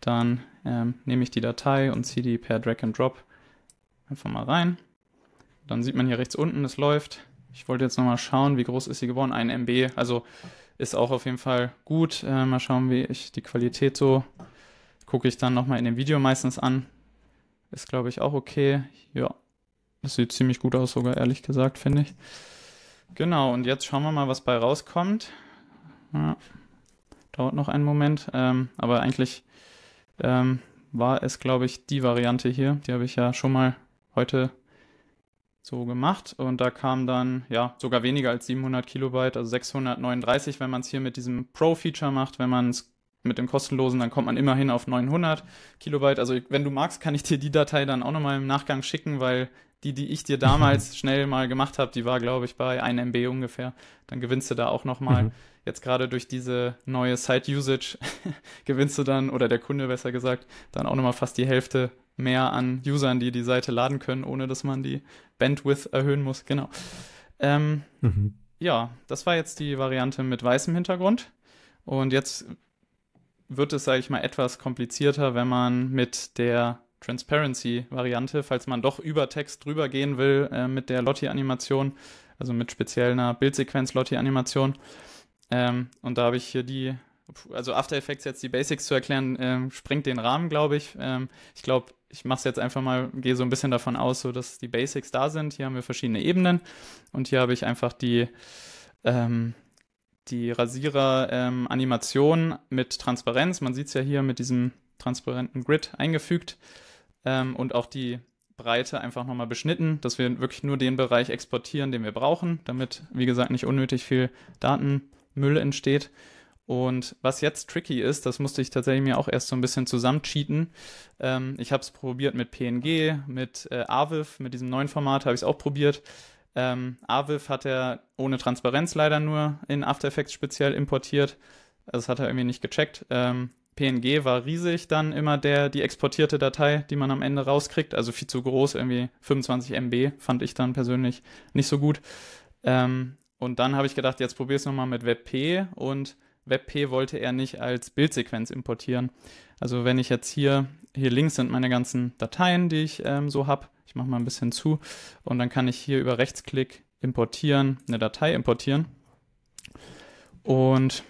Dann ähm, nehme ich die Datei und ziehe die per Drag and Drop einfach mal rein. Dann sieht man hier rechts unten, es läuft. Ich wollte jetzt nochmal schauen, wie groß ist sie geworden? 1 MB, also ist auch auf jeden Fall gut. Äh, mal schauen, wie ich die Qualität so gucke ich dann nochmal in dem Video meistens an. Ist, glaube ich, auch okay. Ja, das sieht ziemlich gut aus sogar, ehrlich gesagt, finde ich. Genau, und jetzt schauen wir mal, was bei rauskommt. Ja, dauert noch einen Moment, ähm, aber eigentlich ähm, war es, glaube ich, die Variante hier. Die habe ich ja schon mal heute so gemacht und da kam dann ja sogar weniger als 700 Kilobyte, also 639, wenn man es hier mit diesem Pro-Feature macht, wenn man es mit dem kostenlosen, dann kommt man immerhin auf 900 Kilobyte. Also wenn du magst, kann ich dir die Datei dann auch nochmal im Nachgang schicken, weil die, die ich dir damals schnell mal gemacht habe, die war, glaube ich, bei 1 MB ungefähr. Dann gewinnst du da auch nochmal. Mhm. Jetzt gerade durch diese neue Site-Usage gewinnst du dann, oder der Kunde besser gesagt, dann auch nochmal fast die Hälfte mehr an Usern, die die Seite laden können, ohne dass man die Bandwidth erhöhen muss. Genau. Ähm, mhm. Ja, das war jetzt die Variante mit weißem Hintergrund. Und jetzt wird es, sage ich mal, etwas komplizierter, wenn man mit der Transparency-Variante, falls man doch über Text drüber gehen will äh, mit der Lotti-Animation, also mit speziell einer äh, Bildsequenz-Lotti-Animation. Ähm, und da habe ich hier die, also After Effects jetzt die Basics zu erklären, äh, springt den Rahmen, glaube ich. Ähm, ich glaube, ich mache es jetzt einfach mal, gehe so ein bisschen davon aus, so dass die Basics da sind. Hier haben wir verschiedene Ebenen und hier habe ich einfach die, ähm, die Rasierer-Animation ähm, mit Transparenz. Man sieht es ja hier mit diesem transparenten Grid eingefügt ähm, und auch die Breite einfach nochmal beschnitten, dass wir wirklich nur den Bereich exportieren, den wir brauchen, damit, wie gesagt, nicht unnötig viel Datenmüll entsteht. Und was jetzt tricky ist, das musste ich tatsächlich mir auch erst so ein bisschen zusammencheaten. Ähm, ich habe es probiert mit PNG, mit äh, AVIF, mit diesem neuen Format habe ich es auch probiert. Ähm, AVIF hat er ohne Transparenz leider nur in After Effects speziell importiert. Also das hat er irgendwie nicht gecheckt. Ähm, PNG war riesig dann immer der, die exportierte Datei, die man am Ende rauskriegt. Also viel zu groß, irgendwie 25 MB fand ich dann persönlich nicht so gut. Ähm, und dann habe ich gedacht, jetzt probiere es nochmal mit WebP und WebP wollte er nicht als Bildsequenz importieren. Also wenn ich jetzt hier, hier links sind meine ganzen Dateien, die ich ähm, so habe. Ich mache mal ein bisschen zu und dann kann ich hier über Rechtsklick importieren, eine Datei importieren. Und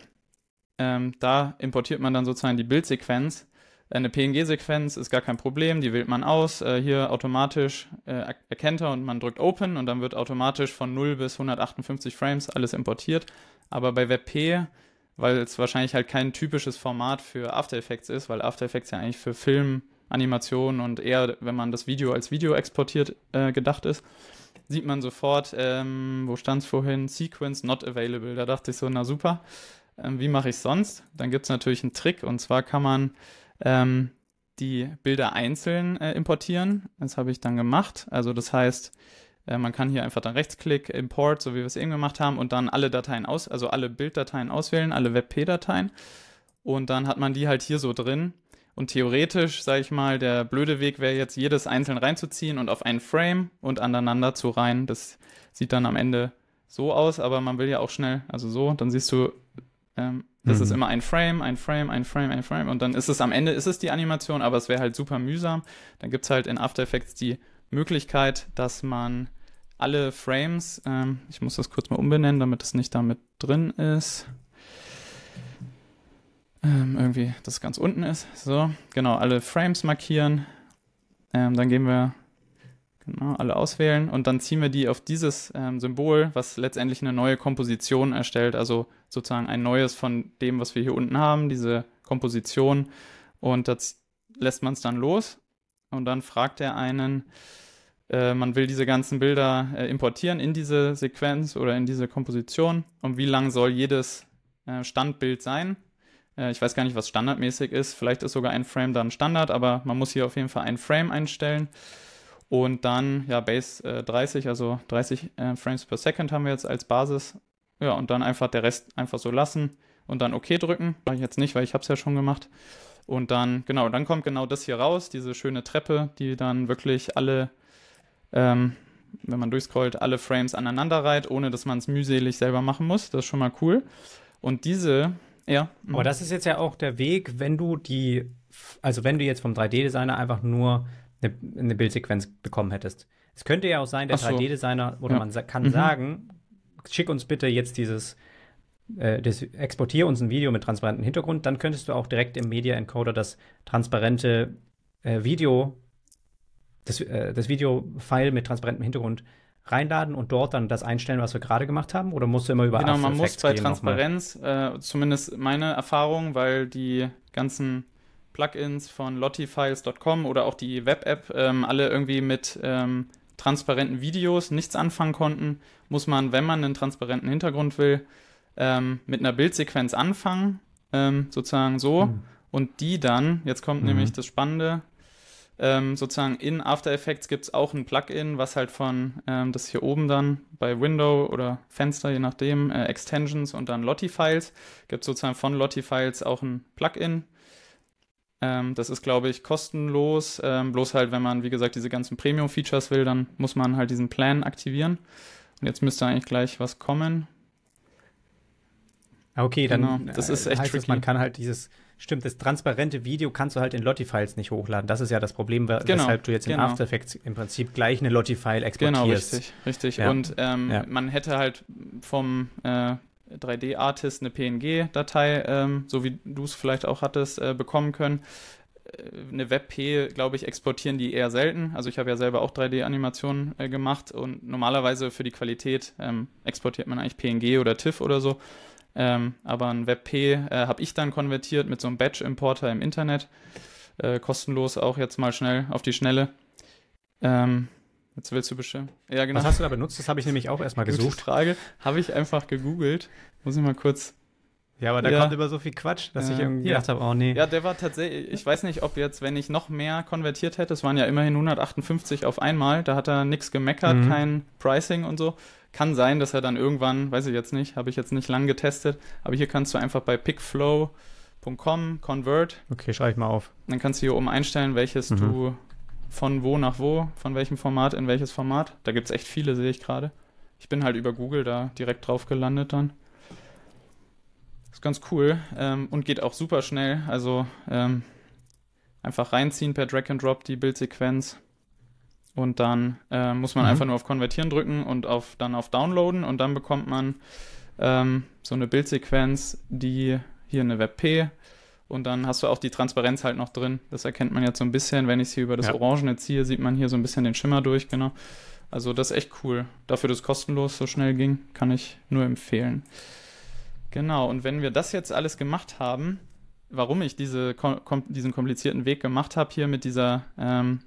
ähm, da importiert man dann sozusagen die Bildsequenz. Eine PNG-Sequenz ist gar kein Problem, die wählt man aus. Äh, hier automatisch äh, erkennt er und man drückt Open und dann wird automatisch von 0 bis 158 Frames alles importiert. Aber bei WebP, weil es wahrscheinlich halt kein typisches Format für After Effects ist, weil After Effects ja eigentlich für Film, Animation und eher, wenn man das Video als Video exportiert, äh, gedacht ist, sieht man sofort, ähm, wo stand es vorhin, Sequence not available. Da dachte ich so, na super ähm, wie mache ich sonst? Dann gibt es natürlich einen Trick und zwar kann man ähm, die Bilder einzeln äh, importieren. Das habe ich dann gemacht. Also das heißt, äh, man kann hier einfach dann Rechtsklick, Import, so wie wir es eben gemacht haben, und dann alle Dateien aus, also alle Bilddateien auswählen, alle WebP-Dateien. Und dann hat man die halt hier so drin. Und theoretisch, sage ich mal, der blöde Weg wäre jetzt, jedes einzeln reinzuziehen und auf einen Frame und aneinander zu rein. Das sieht dann am Ende so aus, aber man will ja auch schnell, also so, dann siehst du ähm, das mhm. ist immer ein Frame, ein Frame, ein Frame, ein Frame und dann ist es am Ende, ist es die Animation, aber es wäre halt super mühsam. Dann gibt es halt in After Effects die Möglichkeit, dass man alle Frames, ähm, ich muss das kurz mal umbenennen, damit es nicht damit drin ist. Ähm, irgendwie das ganz unten ist. So, genau, alle Frames markieren. Ähm, dann gehen wir Genau, alle auswählen und dann ziehen wir die auf dieses ähm, Symbol, was letztendlich eine neue Komposition erstellt, also sozusagen ein neues von dem, was wir hier unten haben, diese Komposition. Und das lässt man es dann los und dann fragt er einen, äh, man will diese ganzen Bilder äh, importieren in diese Sequenz oder in diese Komposition und wie lang soll jedes äh, Standbild sein? Äh, ich weiß gar nicht, was standardmäßig ist, vielleicht ist sogar ein Frame dann Standard, aber man muss hier auf jeden Fall einen Frame einstellen. Und dann, ja, Base äh, 30, also 30 äh, Frames per Second haben wir jetzt als Basis. Ja, und dann einfach der Rest einfach so lassen und dann OK drücken. Mache ich jetzt nicht, weil ich habe es ja schon gemacht. Und dann, genau, dann kommt genau das hier raus, diese schöne Treppe, die dann wirklich alle, ähm, wenn man durchscrollt, alle Frames aneinander reiht, ohne dass man es mühselig selber machen muss. Das ist schon mal cool. Und diese, ja. Aber mhm. das ist jetzt ja auch der Weg, wenn du die, also wenn du jetzt vom 3D-Designer einfach nur eine, eine Bildsequenz bekommen hättest. Es könnte ja auch sein, der so. 3D-Designer oder ja. man kann mhm. sagen, schick uns bitte jetzt dieses, äh, das, exportier uns ein Video mit transparentem Hintergrund, dann könntest du auch direkt im Media Encoder das transparente äh, Video, das, äh, das Video-File mit transparentem Hintergrund reinladen und dort dann das einstellen, was wir gerade gemacht haben? Oder musst du immer über Genau, After man Effects muss bei Transparenz, äh, zumindest meine Erfahrung, weil die ganzen Plugins von lottifiles.com oder auch die Web-App ähm, alle irgendwie mit ähm, transparenten Videos nichts anfangen konnten, muss man, wenn man einen transparenten Hintergrund will, ähm, mit einer Bildsequenz anfangen, ähm, sozusagen so, mhm. und die dann, jetzt kommt mhm. nämlich das Spannende, ähm, sozusagen in After Effects gibt es auch ein Plugin, was halt von ähm, das hier oben dann bei Window oder Fenster, je nachdem, äh, Extensions und dann Files, gibt es sozusagen von Files auch ein Plugin, ähm, das ist, glaube ich, kostenlos. Ähm, bloß halt, wenn man, wie gesagt, diese ganzen Premium-Features will, dann muss man halt diesen Plan aktivieren. Und jetzt müsste eigentlich gleich was kommen. Ah, okay, dann genau. das ist äh, echt heißt es, man kann halt dieses, stimmt, das transparente Video kannst du halt in Lottie-Files nicht hochladen. Das ist ja das Problem, genau. weshalb genau, du jetzt in genau. After Effects im Prinzip gleich eine Lottie-File genau, exportierst. Genau, richtig, richtig. Ja. Und ähm, ja. man hätte halt vom äh, 3D-Artist eine PNG-Datei, ähm, so wie du es vielleicht auch hattest, äh, bekommen können. Äh, eine WebP, glaube ich, exportieren die eher selten. Also ich habe ja selber auch 3D-Animationen äh, gemacht und normalerweise für die Qualität ähm, exportiert man eigentlich PNG oder TIFF oder so. Ähm, aber ein WebP äh, habe ich dann konvertiert mit so einem Batch-Importer im Internet. Äh, kostenlos auch jetzt mal schnell auf die Schnelle. Ähm, Jetzt willst du bestimmt. Ja, genau. Was hast du da benutzt? Das habe ich nämlich auch erstmal gesucht. Gute Frage. Habe ich einfach gegoogelt. Muss ich mal kurz. Ja, aber da ja. kommt immer so viel Quatsch, dass ja. ich irgendwie gedacht habe, oh nee. Ja, der war tatsächlich, ich weiß nicht, ob jetzt, wenn ich noch mehr konvertiert hätte, es waren ja immerhin 158 auf einmal, da hat er nichts gemeckert, mhm. kein Pricing und so. Kann sein, dass er dann irgendwann, weiß ich jetzt nicht, habe ich jetzt nicht lang getestet, aber hier kannst du einfach bei pickflow.com convert. Okay, schreibe ich mal auf. Dann kannst du hier oben einstellen, welches mhm. du von wo nach wo, von welchem Format in welches Format. Da gibt es echt viele, sehe ich gerade. Ich bin halt über Google da direkt drauf gelandet dann. Ist ganz cool ähm, und geht auch super schnell. Also ähm, einfach reinziehen per Drag and Drop die Bildsequenz. Und dann äh, muss man mhm. einfach nur auf Konvertieren drücken und auf, dann auf Downloaden und dann bekommt man ähm, so eine Bildsequenz, die hier eine WebP, und dann hast du auch die Transparenz halt noch drin. Das erkennt man jetzt so ein bisschen. Wenn ich es hier über das ja. Orangene ziehe, sieht man hier so ein bisschen den Schimmer durch, genau. Also das ist echt cool. Dafür, dass es kostenlos so schnell ging, kann ich nur empfehlen. Genau, und wenn wir das jetzt alles gemacht haben, warum ich diese, kom diesen komplizierten Weg gemacht habe, hier mit dieser ähm,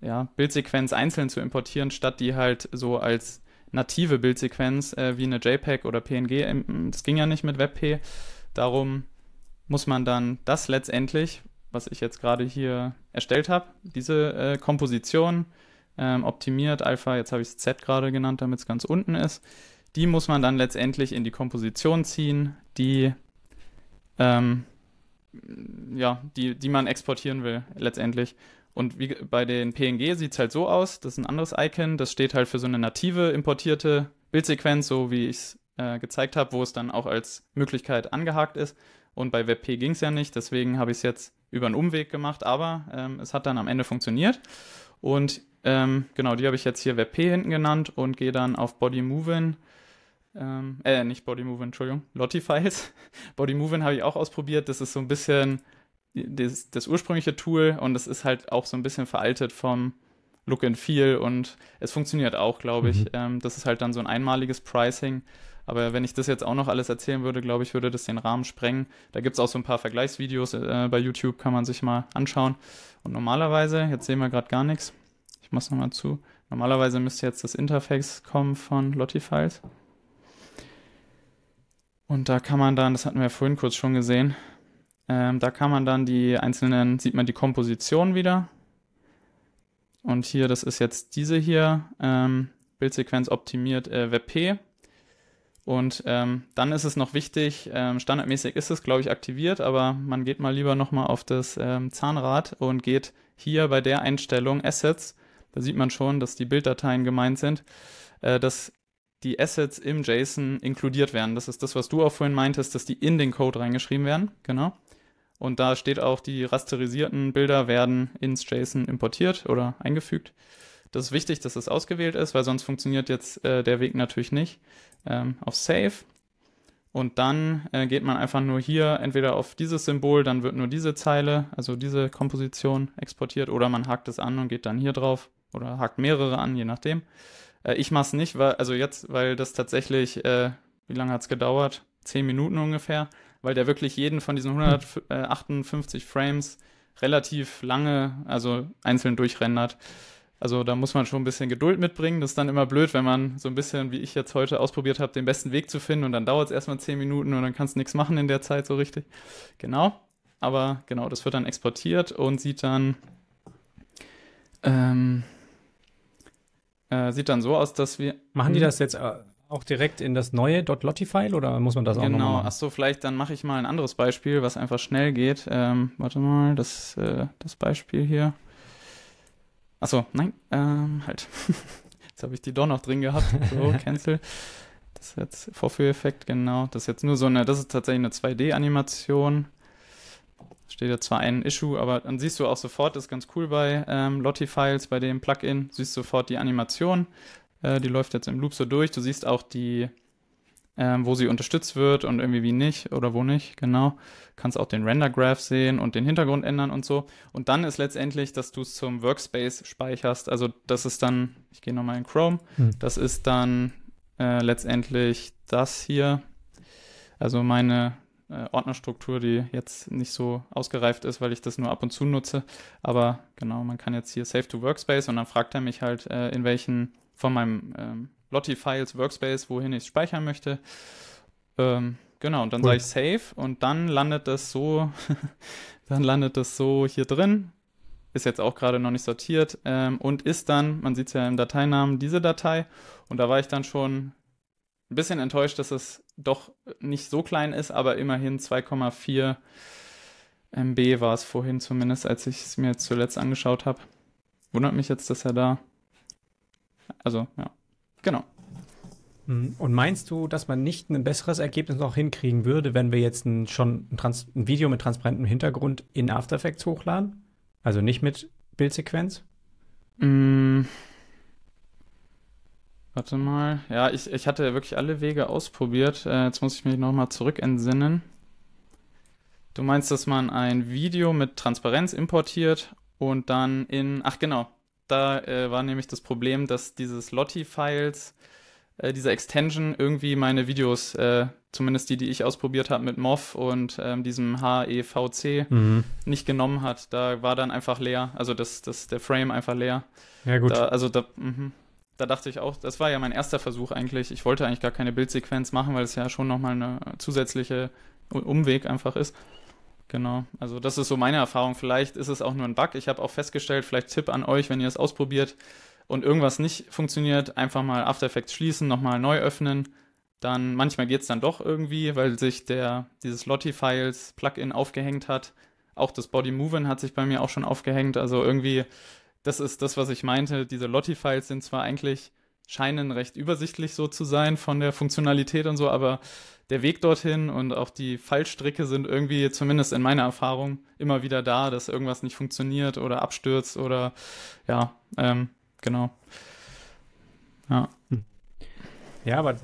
ja, Bildsequenz einzeln zu importieren, statt die halt so als native Bildsequenz äh, wie eine JPEG oder PNG, ähm, das ging ja nicht mit WebP, darum muss man dann das letztendlich, was ich jetzt gerade hier erstellt habe, diese äh, Komposition ähm, optimiert, Alpha, jetzt habe ich es Z gerade genannt, damit es ganz unten ist, die muss man dann letztendlich in die Komposition ziehen, die, ähm, ja, die, die man exportieren will, letztendlich. Und wie bei den PNG sieht es halt so aus, das ist ein anderes Icon, das steht halt für so eine native importierte Bildsequenz, so wie ich es äh, gezeigt habe, wo es dann auch als Möglichkeit angehakt ist. Und bei WebP ging es ja nicht, deswegen habe ich es jetzt über einen Umweg gemacht, aber ähm, es hat dann am Ende funktioniert. Und ähm, genau, die habe ich jetzt hier WebP hinten genannt und gehe dann auf Bodymovin. Ähm, äh, nicht Bodymovin, Entschuldigung, Lottifiles. Bodymovin habe ich auch ausprobiert. Das ist so ein bisschen das, das ursprüngliche Tool und es ist halt auch so ein bisschen veraltet vom Look and Feel und es funktioniert auch, glaube ich. Mhm. Ähm, das ist halt dann so ein einmaliges Pricing. Aber wenn ich das jetzt auch noch alles erzählen würde, glaube ich, würde das den Rahmen sprengen. Da gibt es auch so ein paar Vergleichsvideos äh, bei YouTube, kann man sich mal anschauen. Und normalerweise, jetzt sehen wir gerade gar nichts. Ich mache es nochmal zu. Normalerweise müsste jetzt das Interface kommen von Lottifiles. Und da kann man dann, das hatten wir vorhin kurz schon gesehen, ähm, da kann man dann die einzelnen, sieht man die Komposition wieder. Und hier, das ist jetzt diese hier, ähm, Bildsequenz optimiert äh, WebP. Und ähm, dann ist es noch wichtig, ähm, standardmäßig ist es, glaube ich, aktiviert, aber man geht mal lieber nochmal auf das ähm, Zahnrad und geht hier bei der Einstellung Assets, da sieht man schon, dass die Bilddateien gemeint sind, äh, dass die Assets im JSON inkludiert werden. Das ist das, was du auch vorhin meintest, dass die in den Code reingeschrieben werden, genau. Und da steht auch, die rasterisierten Bilder werden ins JSON importiert oder eingefügt. Das ist wichtig, dass das ausgewählt ist, weil sonst funktioniert jetzt äh, der Weg natürlich nicht. Ähm, auf Save. Und dann äh, geht man einfach nur hier entweder auf dieses Symbol, dann wird nur diese Zeile, also diese Komposition exportiert, oder man hakt es an und geht dann hier drauf oder hakt mehrere an, je nachdem. Äh, ich mache es nicht, weil, also jetzt, weil das tatsächlich, äh, wie lange hat es gedauert? Zehn Minuten ungefähr, weil der wirklich jeden von diesen 158 äh, Frames relativ lange, also einzeln durchrendert. Also da muss man schon ein bisschen Geduld mitbringen. Das ist dann immer blöd, wenn man so ein bisschen, wie ich jetzt heute ausprobiert habe, den besten Weg zu finden und dann dauert es erstmal zehn Minuten und dann kannst du nichts machen in der Zeit so richtig. Genau. Aber genau, das wird dann exportiert und sieht dann, ähm, äh, sieht dann so aus, dass wir. Machen die hm? das jetzt äh, auch direkt in das neue .lottie-File oder muss man das genau, auch nochmal Genau, achso, vielleicht dann mache ich mal ein anderes Beispiel, was einfach schnell geht. Ähm, warte mal, das, äh, das Beispiel hier. Achso, nein, ähm, halt. jetzt habe ich die doch noch drin gehabt. So, Cancel. Das ist jetzt Vorführeffekt, genau. Das ist jetzt nur so eine, das ist tatsächlich eine 2D-Animation. Steht ja zwar ein Issue, aber dann siehst du auch sofort, das ist ganz cool bei ähm, Lottie Files, bei dem Plugin, siehst sofort die Animation. Äh, die läuft jetzt im Loop so durch. Du siehst auch die ähm, wo sie unterstützt wird und irgendwie wie nicht oder wo nicht, genau. Kannst auch den Render-Graph sehen und den Hintergrund ändern und so. Und dann ist letztendlich, dass du es zum Workspace speicherst. Also das ist dann, ich gehe nochmal in Chrome, hm. das ist dann äh, letztendlich das hier. Also meine äh, Ordnerstruktur, die jetzt nicht so ausgereift ist, weil ich das nur ab und zu nutze. Aber genau, man kann jetzt hier Save to Workspace und dann fragt er mich halt, äh, in welchen von meinem ähm, Lottie-Files Workspace, wohin ich es speichern möchte. Ähm, genau, und dann cool. sage ich Save und dann landet das so, dann landet das so hier drin. Ist jetzt auch gerade noch nicht sortiert ähm, und ist dann, man sieht es ja im Dateinamen, diese Datei. Und da war ich dann schon ein bisschen enttäuscht, dass es doch nicht so klein ist, aber immerhin 2,4 MB war es vorhin zumindest, als ich es mir zuletzt angeschaut habe. Wundert mich jetzt, dass er da. Also, ja. Genau. Hm, und meinst du, dass man nicht ein besseres Ergebnis noch hinkriegen würde, wenn wir jetzt ein, schon ein, Trans ein Video mit transparentem Hintergrund in After Effects hochladen? Also nicht mit Bildsequenz? Mm. Warte mal. Ja, ich, ich hatte wirklich alle Wege ausprobiert. Äh, jetzt muss ich mich nochmal zurück entsinnen. Du meinst, dass man ein Video mit Transparenz importiert und dann in. Ach, genau. Da äh, war nämlich das Problem, dass dieses Lottie-Files, äh, diese Extension irgendwie meine Videos, äh, zumindest die, die ich ausprobiert habe mit MOV und ähm, diesem HEVC, mhm. nicht genommen hat. Da war dann einfach leer. Also das, das, der Frame einfach leer. Ja, gut. Da, also da, mh. da dachte ich auch, das war ja mein erster Versuch eigentlich. Ich wollte eigentlich gar keine Bildsequenz machen, weil es ja schon nochmal eine zusätzliche Umweg einfach ist. Genau, also das ist so meine Erfahrung. Vielleicht ist es auch nur ein Bug. Ich habe auch festgestellt, vielleicht Tipp an euch, wenn ihr es ausprobiert und irgendwas nicht funktioniert, einfach mal After Effects schließen, nochmal neu öffnen. Dann manchmal geht es dann doch irgendwie, weil sich der dieses Lottie-Files Plugin aufgehängt hat. Auch das Body Movin hat sich bei mir auch schon aufgehängt. Also irgendwie, das ist das, was ich meinte. Diese Lottie-Files sind zwar eigentlich, scheinen recht übersichtlich so zu sein von der Funktionalität und so, aber der Weg dorthin und auch die Fallstricke sind irgendwie, zumindest in meiner Erfahrung, immer wieder da, dass irgendwas nicht funktioniert oder abstürzt oder ja, ähm, genau. Ja. Ja, aber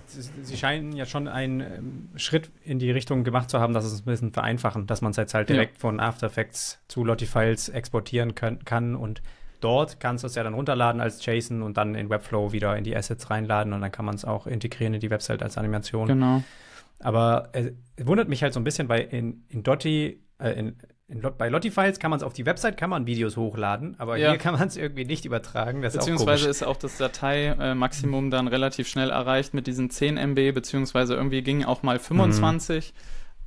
sie scheinen ja schon einen ähm, Schritt in die Richtung gemacht zu haben, dass es ein bisschen vereinfachen, dass man es jetzt halt direkt ja. von After Effects zu Lottie-Files exportieren können, kann und dort kannst du es ja dann runterladen als JSON und dann in Webflow wieder in die Assets reinladen und dann kann man es auch integrieren in die Website als Animation. Genau. Aber es äh, wundert mich halt so ein bisschen, weil in, in Dotti, äh, in, in, bei Lottie-Files kann man es auf die Website, kann man Videos hochladen, aber ja. hier kann man es irgendwie nicht übertragen. Das beziehungsweise ist auch, ist auch das Dateimaximum äh, dann relativ schnell erreicht mit diesen 10 MB, beziehungsweise irgendwie ging auch mal 25.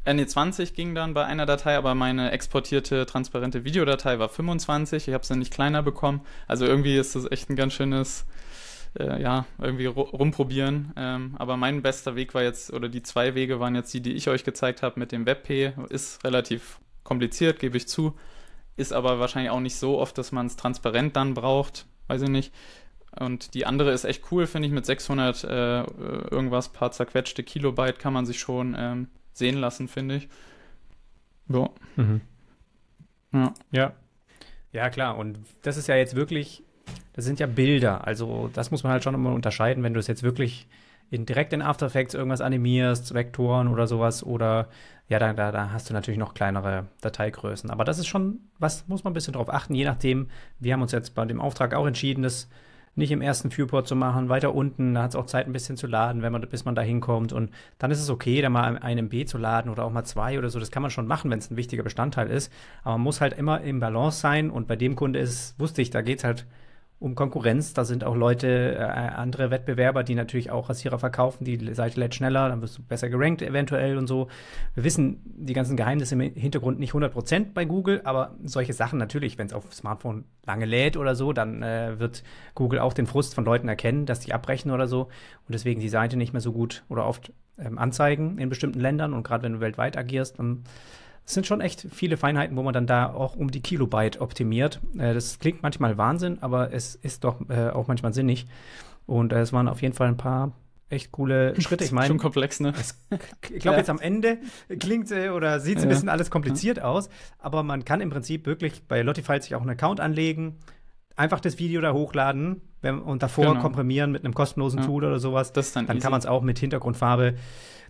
Mhm. Äh, 20 ging dann bei einer Datei, aber meine exportierte transparente Videodatei war 25. Ich habe sie nicht kleiner bekommen. Also irgendwie ist das echt ein ganz schönes äh, ja, irgendwie rumprobieren. Ähm, aber mein bester Weg war jetzt, oder die zwei Wege waren jetzt die, die ich euch gezeigt habe mit dem WebP. Ist relativ kompliziert, gebe ich zu. Ist aber wahrscheinlich auch nicht so oft, dass man es transparent dann braucht. Weiß ich nicht. Und die andere ist echt cool, finde ich, mit 600 äh, äh, irgendwas paar zerquetschte Kilobyte kann man sich schon ähm, sehen lassen, finde ich. Mhm. ja. Ja. Ja, klar. Und das ist ja jetzt wirklich das sind ja Bilder. Also das muss man halt schon immer unterscheiden, wenn du es jetzt wirklich in, direkt in After Effects irgendwas animierst, Vektoren oder sowas. Oder ja, da, da, da hast du natürlich noch kleinere Dateigrößen. Aber das ist schon, was muss man ein bisschen drauf achten, je nachdem. Wir haben uns jetzt bei dem Auftrag auch entschieden, das nicht im ersten Viewport zu machen, weiter unten, da hat es auch Zeit ein bisschen zu laden, wenn man, bis man da hinkommt. Und dann ist es okay, da mal ein MB zu laden oder auch mal zwei oder so. Das kann man schon machen, wenn es ein wichtiger Bestandteil ist. Aber man muss halt immer im Balance sein. Und bei dem Kunde ist, wusste ich, da geht es halt um Konkurrenz. Da sind auch Leute, äh, andere Wettbewerber, die natürlich auch Rasierer verkaufen. Die Seite lädt schneller, dann wirst du besser gerankt eventuell und so. Wir wissen die ganzen Geheimnisse im Hintergrund nicht 100% bei Google, aber solche Sachen natürlich, wenn es auf Smartphone lange lädt oder so, dann äh, wird Google auch den Frust von Leuten erkennen, dass die abbrechen oder so und deswegen die Seite nicht mehr so gut oder oft ähm, anzeigen in bestimmten Ländern. Und gerade wenn du weltweit agierst, dann es sind schon echt viele Feinheiten, wo man dann da auch um die Kilobyte optimiert. Äh, das klingt manchmal Wahnsinn, aber es ist doch äh, auch manchmal sinnig. Und äh, es waren auf jeden Fall ein paar echt coole Schritte. Ich meine, schon komplex, ne? ich glaube, ja. jetzt am Ende klingt äh, oder sieht es ein ja. bisschen alles kompliziert ja. aus, aber man kann im Prinzip wirklich bei Lottify sich auch einen Account anlegen, einfach das Video da hochladen wenn, und davor genau. komprimieren mit einem kostenlosen Tool oder sowas. dann, dann kann man es auch mit Hintergrundfarbe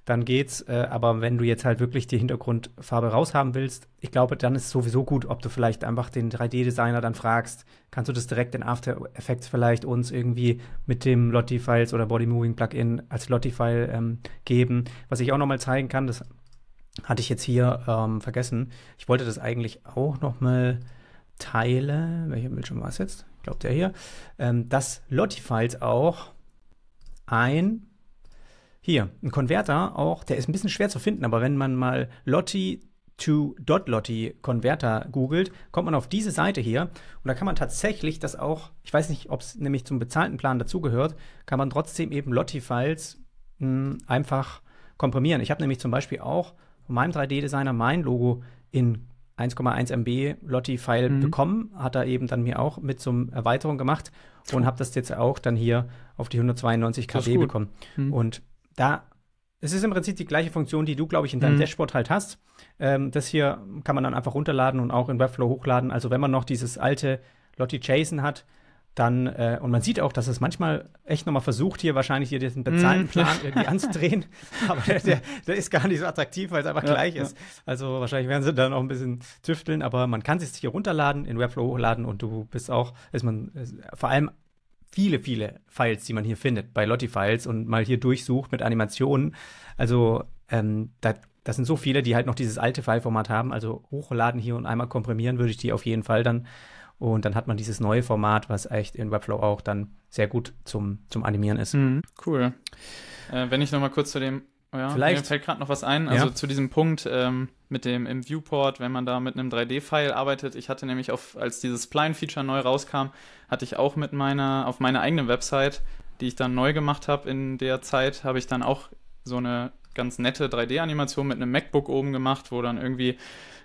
dann geht's. Äh, aber wenn du jetzt halt wirklich die Hintergrundfarbe raushaben willst, ich glaube, dann ist es sowieso gut, ob du vielleicht einfach den 3D-Designer dann fragst, kannst du das direkt in After Effects vielleicht uns irgendwie mit dem Lottie-Files oder Body Moving Plugin als Lottie-File ähm, geben. Was ich auch nochmal zeigen kann, das hatte ich jetzt hier ähm, vergessen. Ich wollte das eigentlich auch nochmal teilen. Welcher Bildschirm war es jetzt? Ich glaube, der hier. Ähm, dass Lottie-Files auch ein hier, ein Konverter auch, der ist ein bisschen schwer zu finden, aber wenn man mal Lotti to .lotti Konverter googelt, kommt man auf diese Seite hier und da kann man tatsächlich das auch, ich weiß nicht, ob es nämlich zum bezahlten Plan dazugehört, kann man trotzdem eben Lotti-Files hm, einfach komprimieren. Ich habe nämlich zum Beispiel auch von meinem 3D-Designer mein Logo in 1,1 MB Lotti-File mhm. bekommen, hat er eben dann mir auch mit zum Erweiterung gemacht und habe das jetzt auch dann hier auf die 192 KB bekommen. Mhm. Und da es ist im Prinzip die gleiche Funktion, die du, glaube ich, in deinem mhm. Dashboard halt hast. Ähm, das hier kann man dann einfach runterladen und auch in Webflow hochladen. Also wenn man noch dieses alte Lottie JSON hat, dann, äh, und man sieht auch, dass es manchmal echt nochmal versucht, hier wahrscheinlich hier diesen mhm. bezahlten Plan irgendwie anzudrehen. Aber der, der, der, ist gar nicht so attraktiv, weil es einfach ja, gleich ja. ist. Also wahrscheinlich werden sie dann auch ein bisschen tüfteln, aber man kann es sich hier runterladen, in Webflow hochladen und du bist auch, ist man äh, vor allem viele, viele Files, die man hier findet bei Lotti-Files und mal hier durchsucht mit Animationen. Also ähm, da, das sind so viele, die halt noch dieses alte File-Format haben. Also hochladen hier und einmal komprimieren würde ich die auf jeden Fall dann. Und dann hat man dieses neue Format, was echt in Webflow auch dann sehr gut zum, zum Animieren ist. Mhm, cool. Äh, wenn ich nochmal kurz zu dem ja, Vielleicht. Mir fällt gerade noch was ein, also ja. zu diesem Punkt ähm, mit dem im Viewport, wenn man da mit einem 3D-File arbeitet. Ich hatte nämlich, auf, als dieses Spline-Feature neu rauskam, hatte ich auch mit meiner, auf meiner eigenen Website, die ich dann neu gemacht habe in der Zeit, habe ich dann auch so eine ganz nette 3D-Animation mit einem MacBook oben gemacht, wo dann irgendwie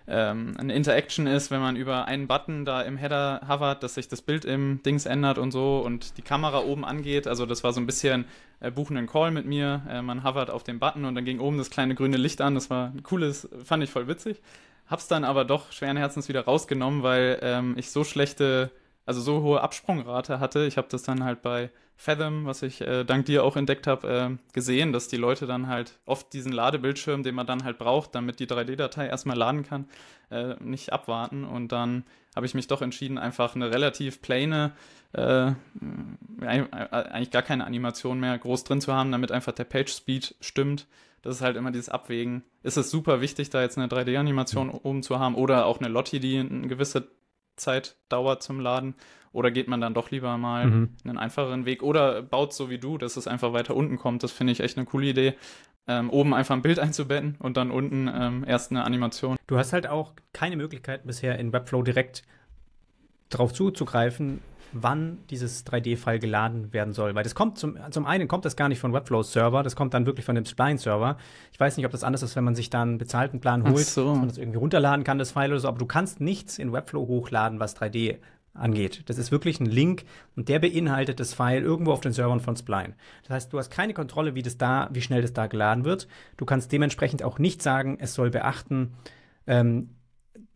ähm, eine Interaction ist, wenn man über einen Button da im Header hovert, dass sich das Bild im Dings ändert und so und die Kamera oben angeht. Also das war so ein bisschen äh, buchen einen Call mit mir. Äh, man hovert auf den Button und dann ging oben das kleine grüne Licht an. Das war ein cooles, fand ich voll witzig. Hab's dann aber doch schweren Herzens wieder rausgenommen, weil ähm, ich so schlechte, also so hohe Absprungrate hatte. Ich habe das dann halt bei Fathom, was ich äh, dank dir auch entdeckt habe, äh, gesehen, dass die Leute dann halt oft diesen Ladebildschirm, den man dann halt braucht, damit die 3D-Datei erstmal laden kann, äh, nicht abwarten. Und dann habe ich mich doch entschieden, einfach eine relativ plane, äh, äh, äh, eigentlich gar keine Animation mehr groß drin zu haben, damit einfach der Page-Speed stimmt. Das ist halt immer dieses Abwägen. Ist es super wichtig, da jetzt eine 3D-Animation oben zu haben oder auch eine Lotti, die eine gewisse Zeit dauert zum Laden? Oder geht man dann doch lieber mal mhm. einen einfacheren Weg? Oder baut so wie du, dass es einfach weiter unten kommt? Das finde ich echt eine coole Idee. Ähm, oben einfach ein Bild einzubetten und dann unten ähm, erst eine Animation. Du hast halt auch keine Möglichkeit bisher in Webflow direkt drauf zuzugreifen, wann dieses 3D-File geladen werden soll. Weil das kommt zum, zum einen kommt das gar nicht von Webflow-Server, das kommt dann wirklich von dem Spline-Server. Ich weiß nicht, ob das anders ist, wenn man sich da einen bezahlten Plan holt, so. dass man das irgendwie runterladen kann, das File oder so, aber du kannst nichts in Webflow hochladen, was 3D angeht. Das ist wirklich ein Link und der beinhaltet das File irgendwo auf den Servern von Spline. Das heißt, du hast keine Kontrolle, wie das da, wie schnell das da geladen wird. Du kannst dementsprechend auch nicht sagen, es soll beachten, ähm,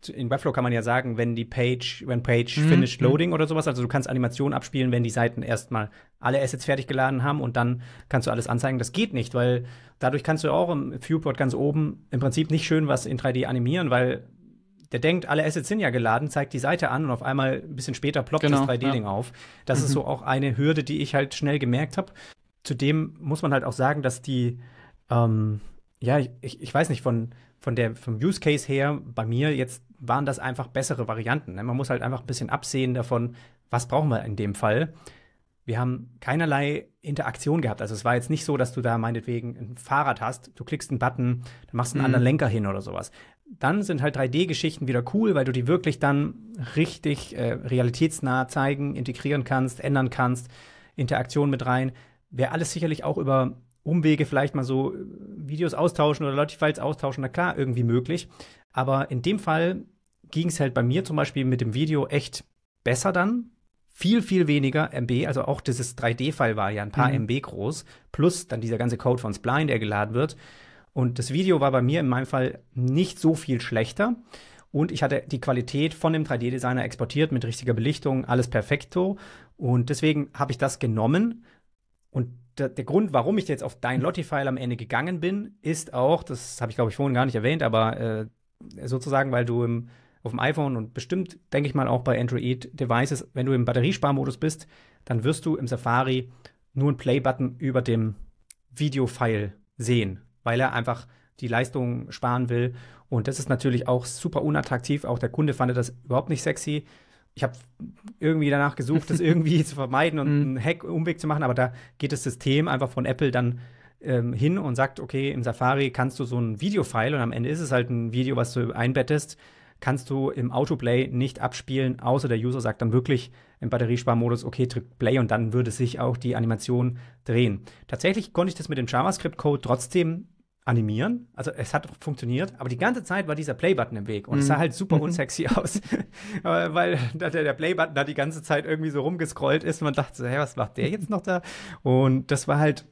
in Webflow kann man ja sagen, wenn die Page, wenn Page mhm. finished mhm. loading oder sowas, also du kannst Animationen abspielen, wenn die Seiten erstmal alle Assets fertig geladen haben und dann kannst du alles anzeigen. Das geht nicht, weil dadurch kannst du auch im Viewport ganz oben im Prinzip nicht schön was in 3D animieren, weil der denkt, alle Assets sind ja geladen, zeigt die Seite an und auf einmal ein bisschen später ploppt genau, das 3D-Ding ja. auf. Das mhm. ist so auch eine Hürde, die ich halt schnell gemerkt habe. Zudem muss man halt auch sagen, dass die, ähm, ja, ich, ich weiß nicht, von, von der, vom Use Case her bei mir jetzt waren das einfach bessere Varianten. Ne? Man muss halt einfach ein bisschen absehen davon, was brauchen wir in dem Fall. Wir haben keinerlei Interaktion gehabt. Also es war jetzt nicht so, dass du da meinetwegen ein Fahrrad hast, du klickst einen Button, dann machst einen mhm. anderen Lenker hin oder sowas. Dann sind halt 3D-Geschichten wieder cool, weil du die wirklich dann richtig äh, realitätsnah zeigen, integrieren kannst, ändern kannst, Interaktion mit rein. Wäre alles sicherlich auch über Umwege vielleicht mal so äh, Videos austauschen oder Leute-Files austauschen, na klar, irgendwie möglich. Aber in dem Fall ging es halt bei mir zum Beispiel mit dem Video echt besser dann. Viel, viel weniger MB, also auch dieses 3D-File war ja ein paar mhm. MB groß, plus dann dieser ganze Code von Spline, der geladen wird. Und das Video war bei mir in meinem Fall nicht so viel schlechter. Und ich hatte die Qualität von dem 3D-Designer exportiert mit richtiger Belichtung, alles perfekto. Und deswegen habe ich das genommen. Und der, der, Grund, warum ich jetzt auf dein mhm. Lottie-File am Ende gegangen bin, ist auch, das habe ich glaube ich vorhin gar nicht erwähnt, aber äh, sozusagen, weil du im auf dem iPhone und bestimmt, denke ich mal, auch bei Android-Devices, wenn du im Batteriesparmodus bist, dann wirst du im Safari nur einen Play-Button über dem Videofile sehen, weil er einfach die Leistung sparen will. Und das ist natürlich auch super unattraktiv. Auch der Kunde fand das überhaupt nicht sexy. Ich habe irgendwie danach gesucht, das irgendwie zu vermeiden und mhm. einen Hack, Umweg zu machen, aber da geht das System einfach von Apple dann ähm, hin und sagt, okay, im Safari kannst du so ein Videofile und am Ende ist es halt ein Video, was du einbettest, kannst du im Autoplay nicht abspielen, außer der User sagt dann wirklich im Batteriesparmodus, okay, drück Play und dann würde sich auch die Animation drehen. Tatsächlich konnte ich das mit dem JavaScript-Code trotzdem animieren. Also es hat funktioniert, aber die ganze Zeit war dieser Play-Button im Weg und es sah mhm. halt super mhm. unsexy aus, weil der, Play-Button da die ganze Zeit irgendwie so rumgescrollt ist und man dachte so, hey, was macht der jetzt noch da? Und das war halt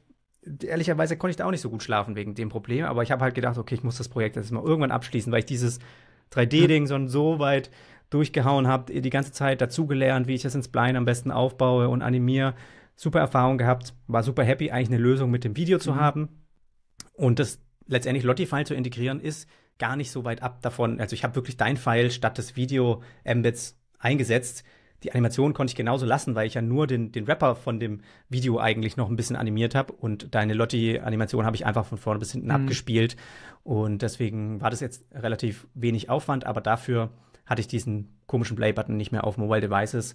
ehrlicherweise konnte ich da auch nicht so gut schlafen wegen dem Problem, aber ich habe halt gedacht, okay, ich muss das Projekt jetzt mal irgendwann abschließen, weil ich dieses 3D-Ding, sondern so weit durchgehauen habe, die ganze Zeit dazugelernt, wie ich das ins Blind am besten aufbaue und animiere. Super Erfahrung gehabt, war super happy, eigentlich eine Lösung mit dem Video zu mhm. haben. Und das letztendlich Lottie-File zu integrieren, ist gar nicht so weit ab davon. Also ich habe wirklich dein File statt des Video-Embeds eingesetzt die Animation konnte ich genauso lassen, weil ich ja nur den, den Rapper von dem Video eigentlich noch ein bisschen animiert habe und deine Lotti-Animation habe ich einfach von vorne bis hinten mhm. abgespielt. Und deswegen war das jetzt relativ wenig Aufwand, aber dafür hatte ich diesen komischen Play-Button nicht mehr auf Mobile Devices.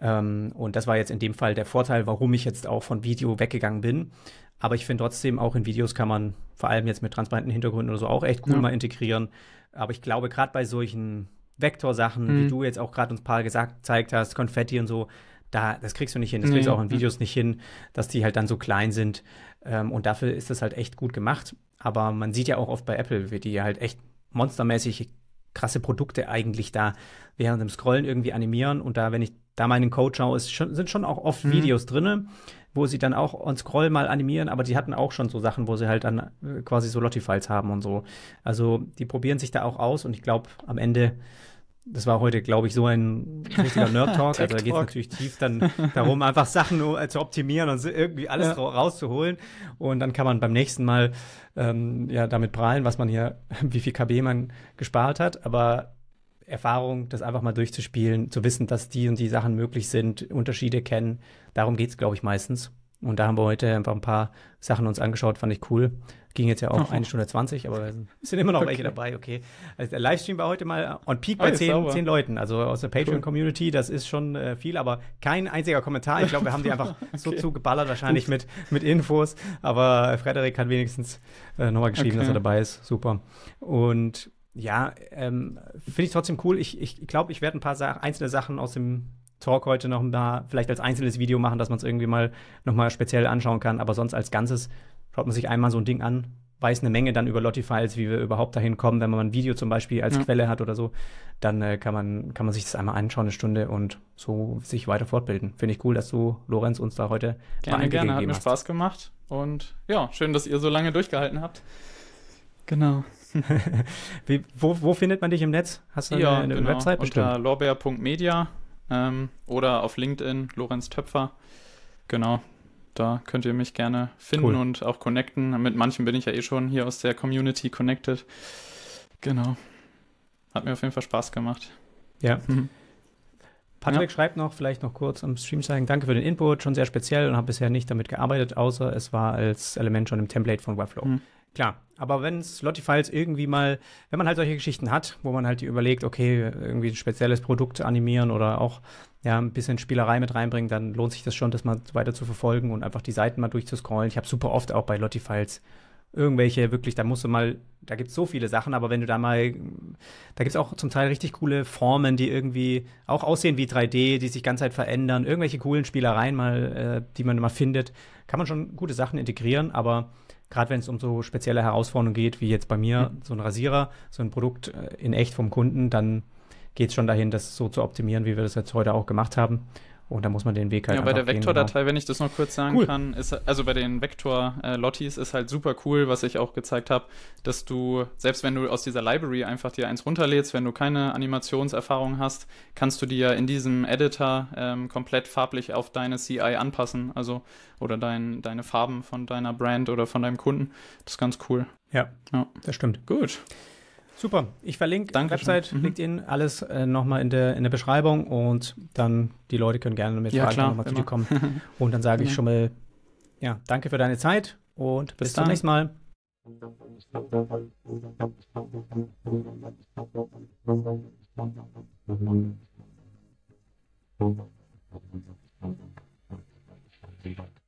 Ähm, und das war jetzt in dem Fall der Vorteil, warum ich jetzt auch von Video weggegangen bin. Aber ich finde trotzdem, auch in Videos kann man vor allem jetzt mit transparenten Hintergründen oder so auch echt cool ja. mal integrieren. Aber ich glaube, gerade bei solchen Vektorsachen, mhm. wie du jetzt auch gerade uns ein paar gesagt, gezeigt hast, Konfetti und so, da, das kriegst du nicht hin. Das kriegst du mhm. auch in Videos nicht hin, dass die halt dann so klein sind. Ähm, und dafür ist das halt echt gut gemacht. Aber man sieht ja auch oft bei Apple, wie die halt echt monstermäßig krasse Produkte eigentlich da während dem Scrollen irgendwie animieren. Und da, wenn ich da meinen Code schaue, ist schon, sind schon auch oft mhm. Videos drin, wo sie dann auch on Scroll mal animieren, aber die hatten auch schon so Sachen, wo sie halt dann äh, quasi so Lottie-Files haben und so. Also die probieren sich da auch aus und ich glaube, am Ende das war heute, glaube ich, so ein richtiger Nerd-Talk. also da geht es natürlich tief dann darum, einfach Sachen zu optimieren und irgendwie alles ja. rauszuholen. Und dann kann man beim nächsten Mal ähm, ja damit prahlen, was man hier, wie viel KB man gespart hat. Aber Erfahrung, das einfach mal durchzuspielen, zu wissen, dass die und die Sachen möglich sind, Unterschiede kennen, darum geht es, glaube ich, meistens. Und da haben wir heute einfach ein paar Sachen uns angeschaut, fand ich cool. Ging jetzt ja auch oh. eine Stunde 20, aber es sind immer noch okay. welche dabei, okay. Also der Livestream war heute mal on peak ah, bei zehn, zehn Leuten, also aus der Patreon-Community, das ist schon äh, viel, aber kein einziger Kommentar. Ich glaube, wir haben die einfach okay. so zugeballert, wahrscheinlich mit, mit Infos, aber Frederik hat wenigstens äh, nochmal geschrieben, okay. dass er dabei ist. Super. Und ja, ähm, finde ich trotzdem cool. Ich glaube, ich, glaub, ich werde ein paar Sa einzelne Sachen aus dem Talk heute noch ein paar, vielleicht als einzelnes Video machen, dass man es irgendwie mal nochmal speziell anschauen kann, aber sonst als Ganzes schaut man sich einmal so ein Ding an, weiß eine Menge dann über Lottie-Files, wie wir überhaupt dahin kommen. Wenn man ein Video zum Beispiel als ja. Quelle hat oder so, dann äh, kann, man, kann man sich das einmal anschauen, eine Stunde und so sich weiter fortbilden. Finde ich cool, dass du, Lorenz, uns da heute gerne, gerne. Hat mir hast. Spaß gemacht und ja, schön, dass ihr so lange durchgehalten habt. Genau. wie, wo, wo, findet man dich im Netz? Hast du ja, eine, eine genau, Website bestimmt? Unter lorbeer.media ähm, oder auf LinkedIn, Lorenz Töpfer. Genau, da könnt ihr mich gerne finden cool. und auch connecten. Mit manchen bin ich ja eh schon hier aus der Community connected. Genau. Hat mir auf jeden Fall Spaß gemacht. Ja. Mhm. Patrick ja. schreibt noch, vielleicht noch kurz im Stream sagen, danke für den Input, schon sehr speziell und habe bisher nicht damit gearbeitet, außer es war als Element schon im Template von Webflow. Mhm. Klar, aber wenn Slotify irgendwie mal, wenn man halt solche Geschichten hat, wo man halt überlegt, okay, irgendwie ein spezielles Produkt animieren oder auch ja, ein bisschen Spielerei mit reinbringen, dann lohnt sich das schon, das mal weiter zu verfolgen und einfach die Seiten mal durchzuscrollen. Ich habe super oft auch bei Lotify irgendwelche wirklich, da musst du mal, da gibt es so viele Sachen, aber wenn du da mal, da gibt es auch zum Teil richtig coole Formen, die irgendwie auch aussehen wie 3D, die sich ganz halt verändern, irgendwelche coolen Spielereien mal, äh, die man mal findet, kann man schon gute Sachen integrieren, aber gerade wenn es um so spezielle Herausforderungen geht, wie jetzt bei mir mhm. so ein Rasierer, so ein Produkt äh, in echt vom Kunden, dann geht es schon dahin, das so zu optimieren, wie wir das jetzt heute auch gemacht haben. Und da muss man den Weg halt. Ja, bei der Vektordatei, genau. wenn ich das noch kurz sagen cool. kann, ist also bei den Vektor-Lottis ist halt super cool, was ich auch gezeigt habe, dass du, selbst wenn du aus dieser Library einfach dir eins runterlädst, wenn du keine Animationserfahrung hast, kannst du dir ja in diesem Editor ähm, komplett farblich auf deine CI anpassen. Also, oder dein, deine Farben von deiner Brand oder von deinem Kunden. Das ist ganz cool. Ja, ja. das stimmt. Gut. Super. Ich verlinke die Website, mhm. LinkedIn, alles äh, nochmal in der, in der Beschreibung und dann die Leute können gerne mit ja, Fragen nochmal zu dir kommen. Und dann sage ich schon mal, ja, danke für deine Zeit und bis, bis zum nächsten Mal. Thank you.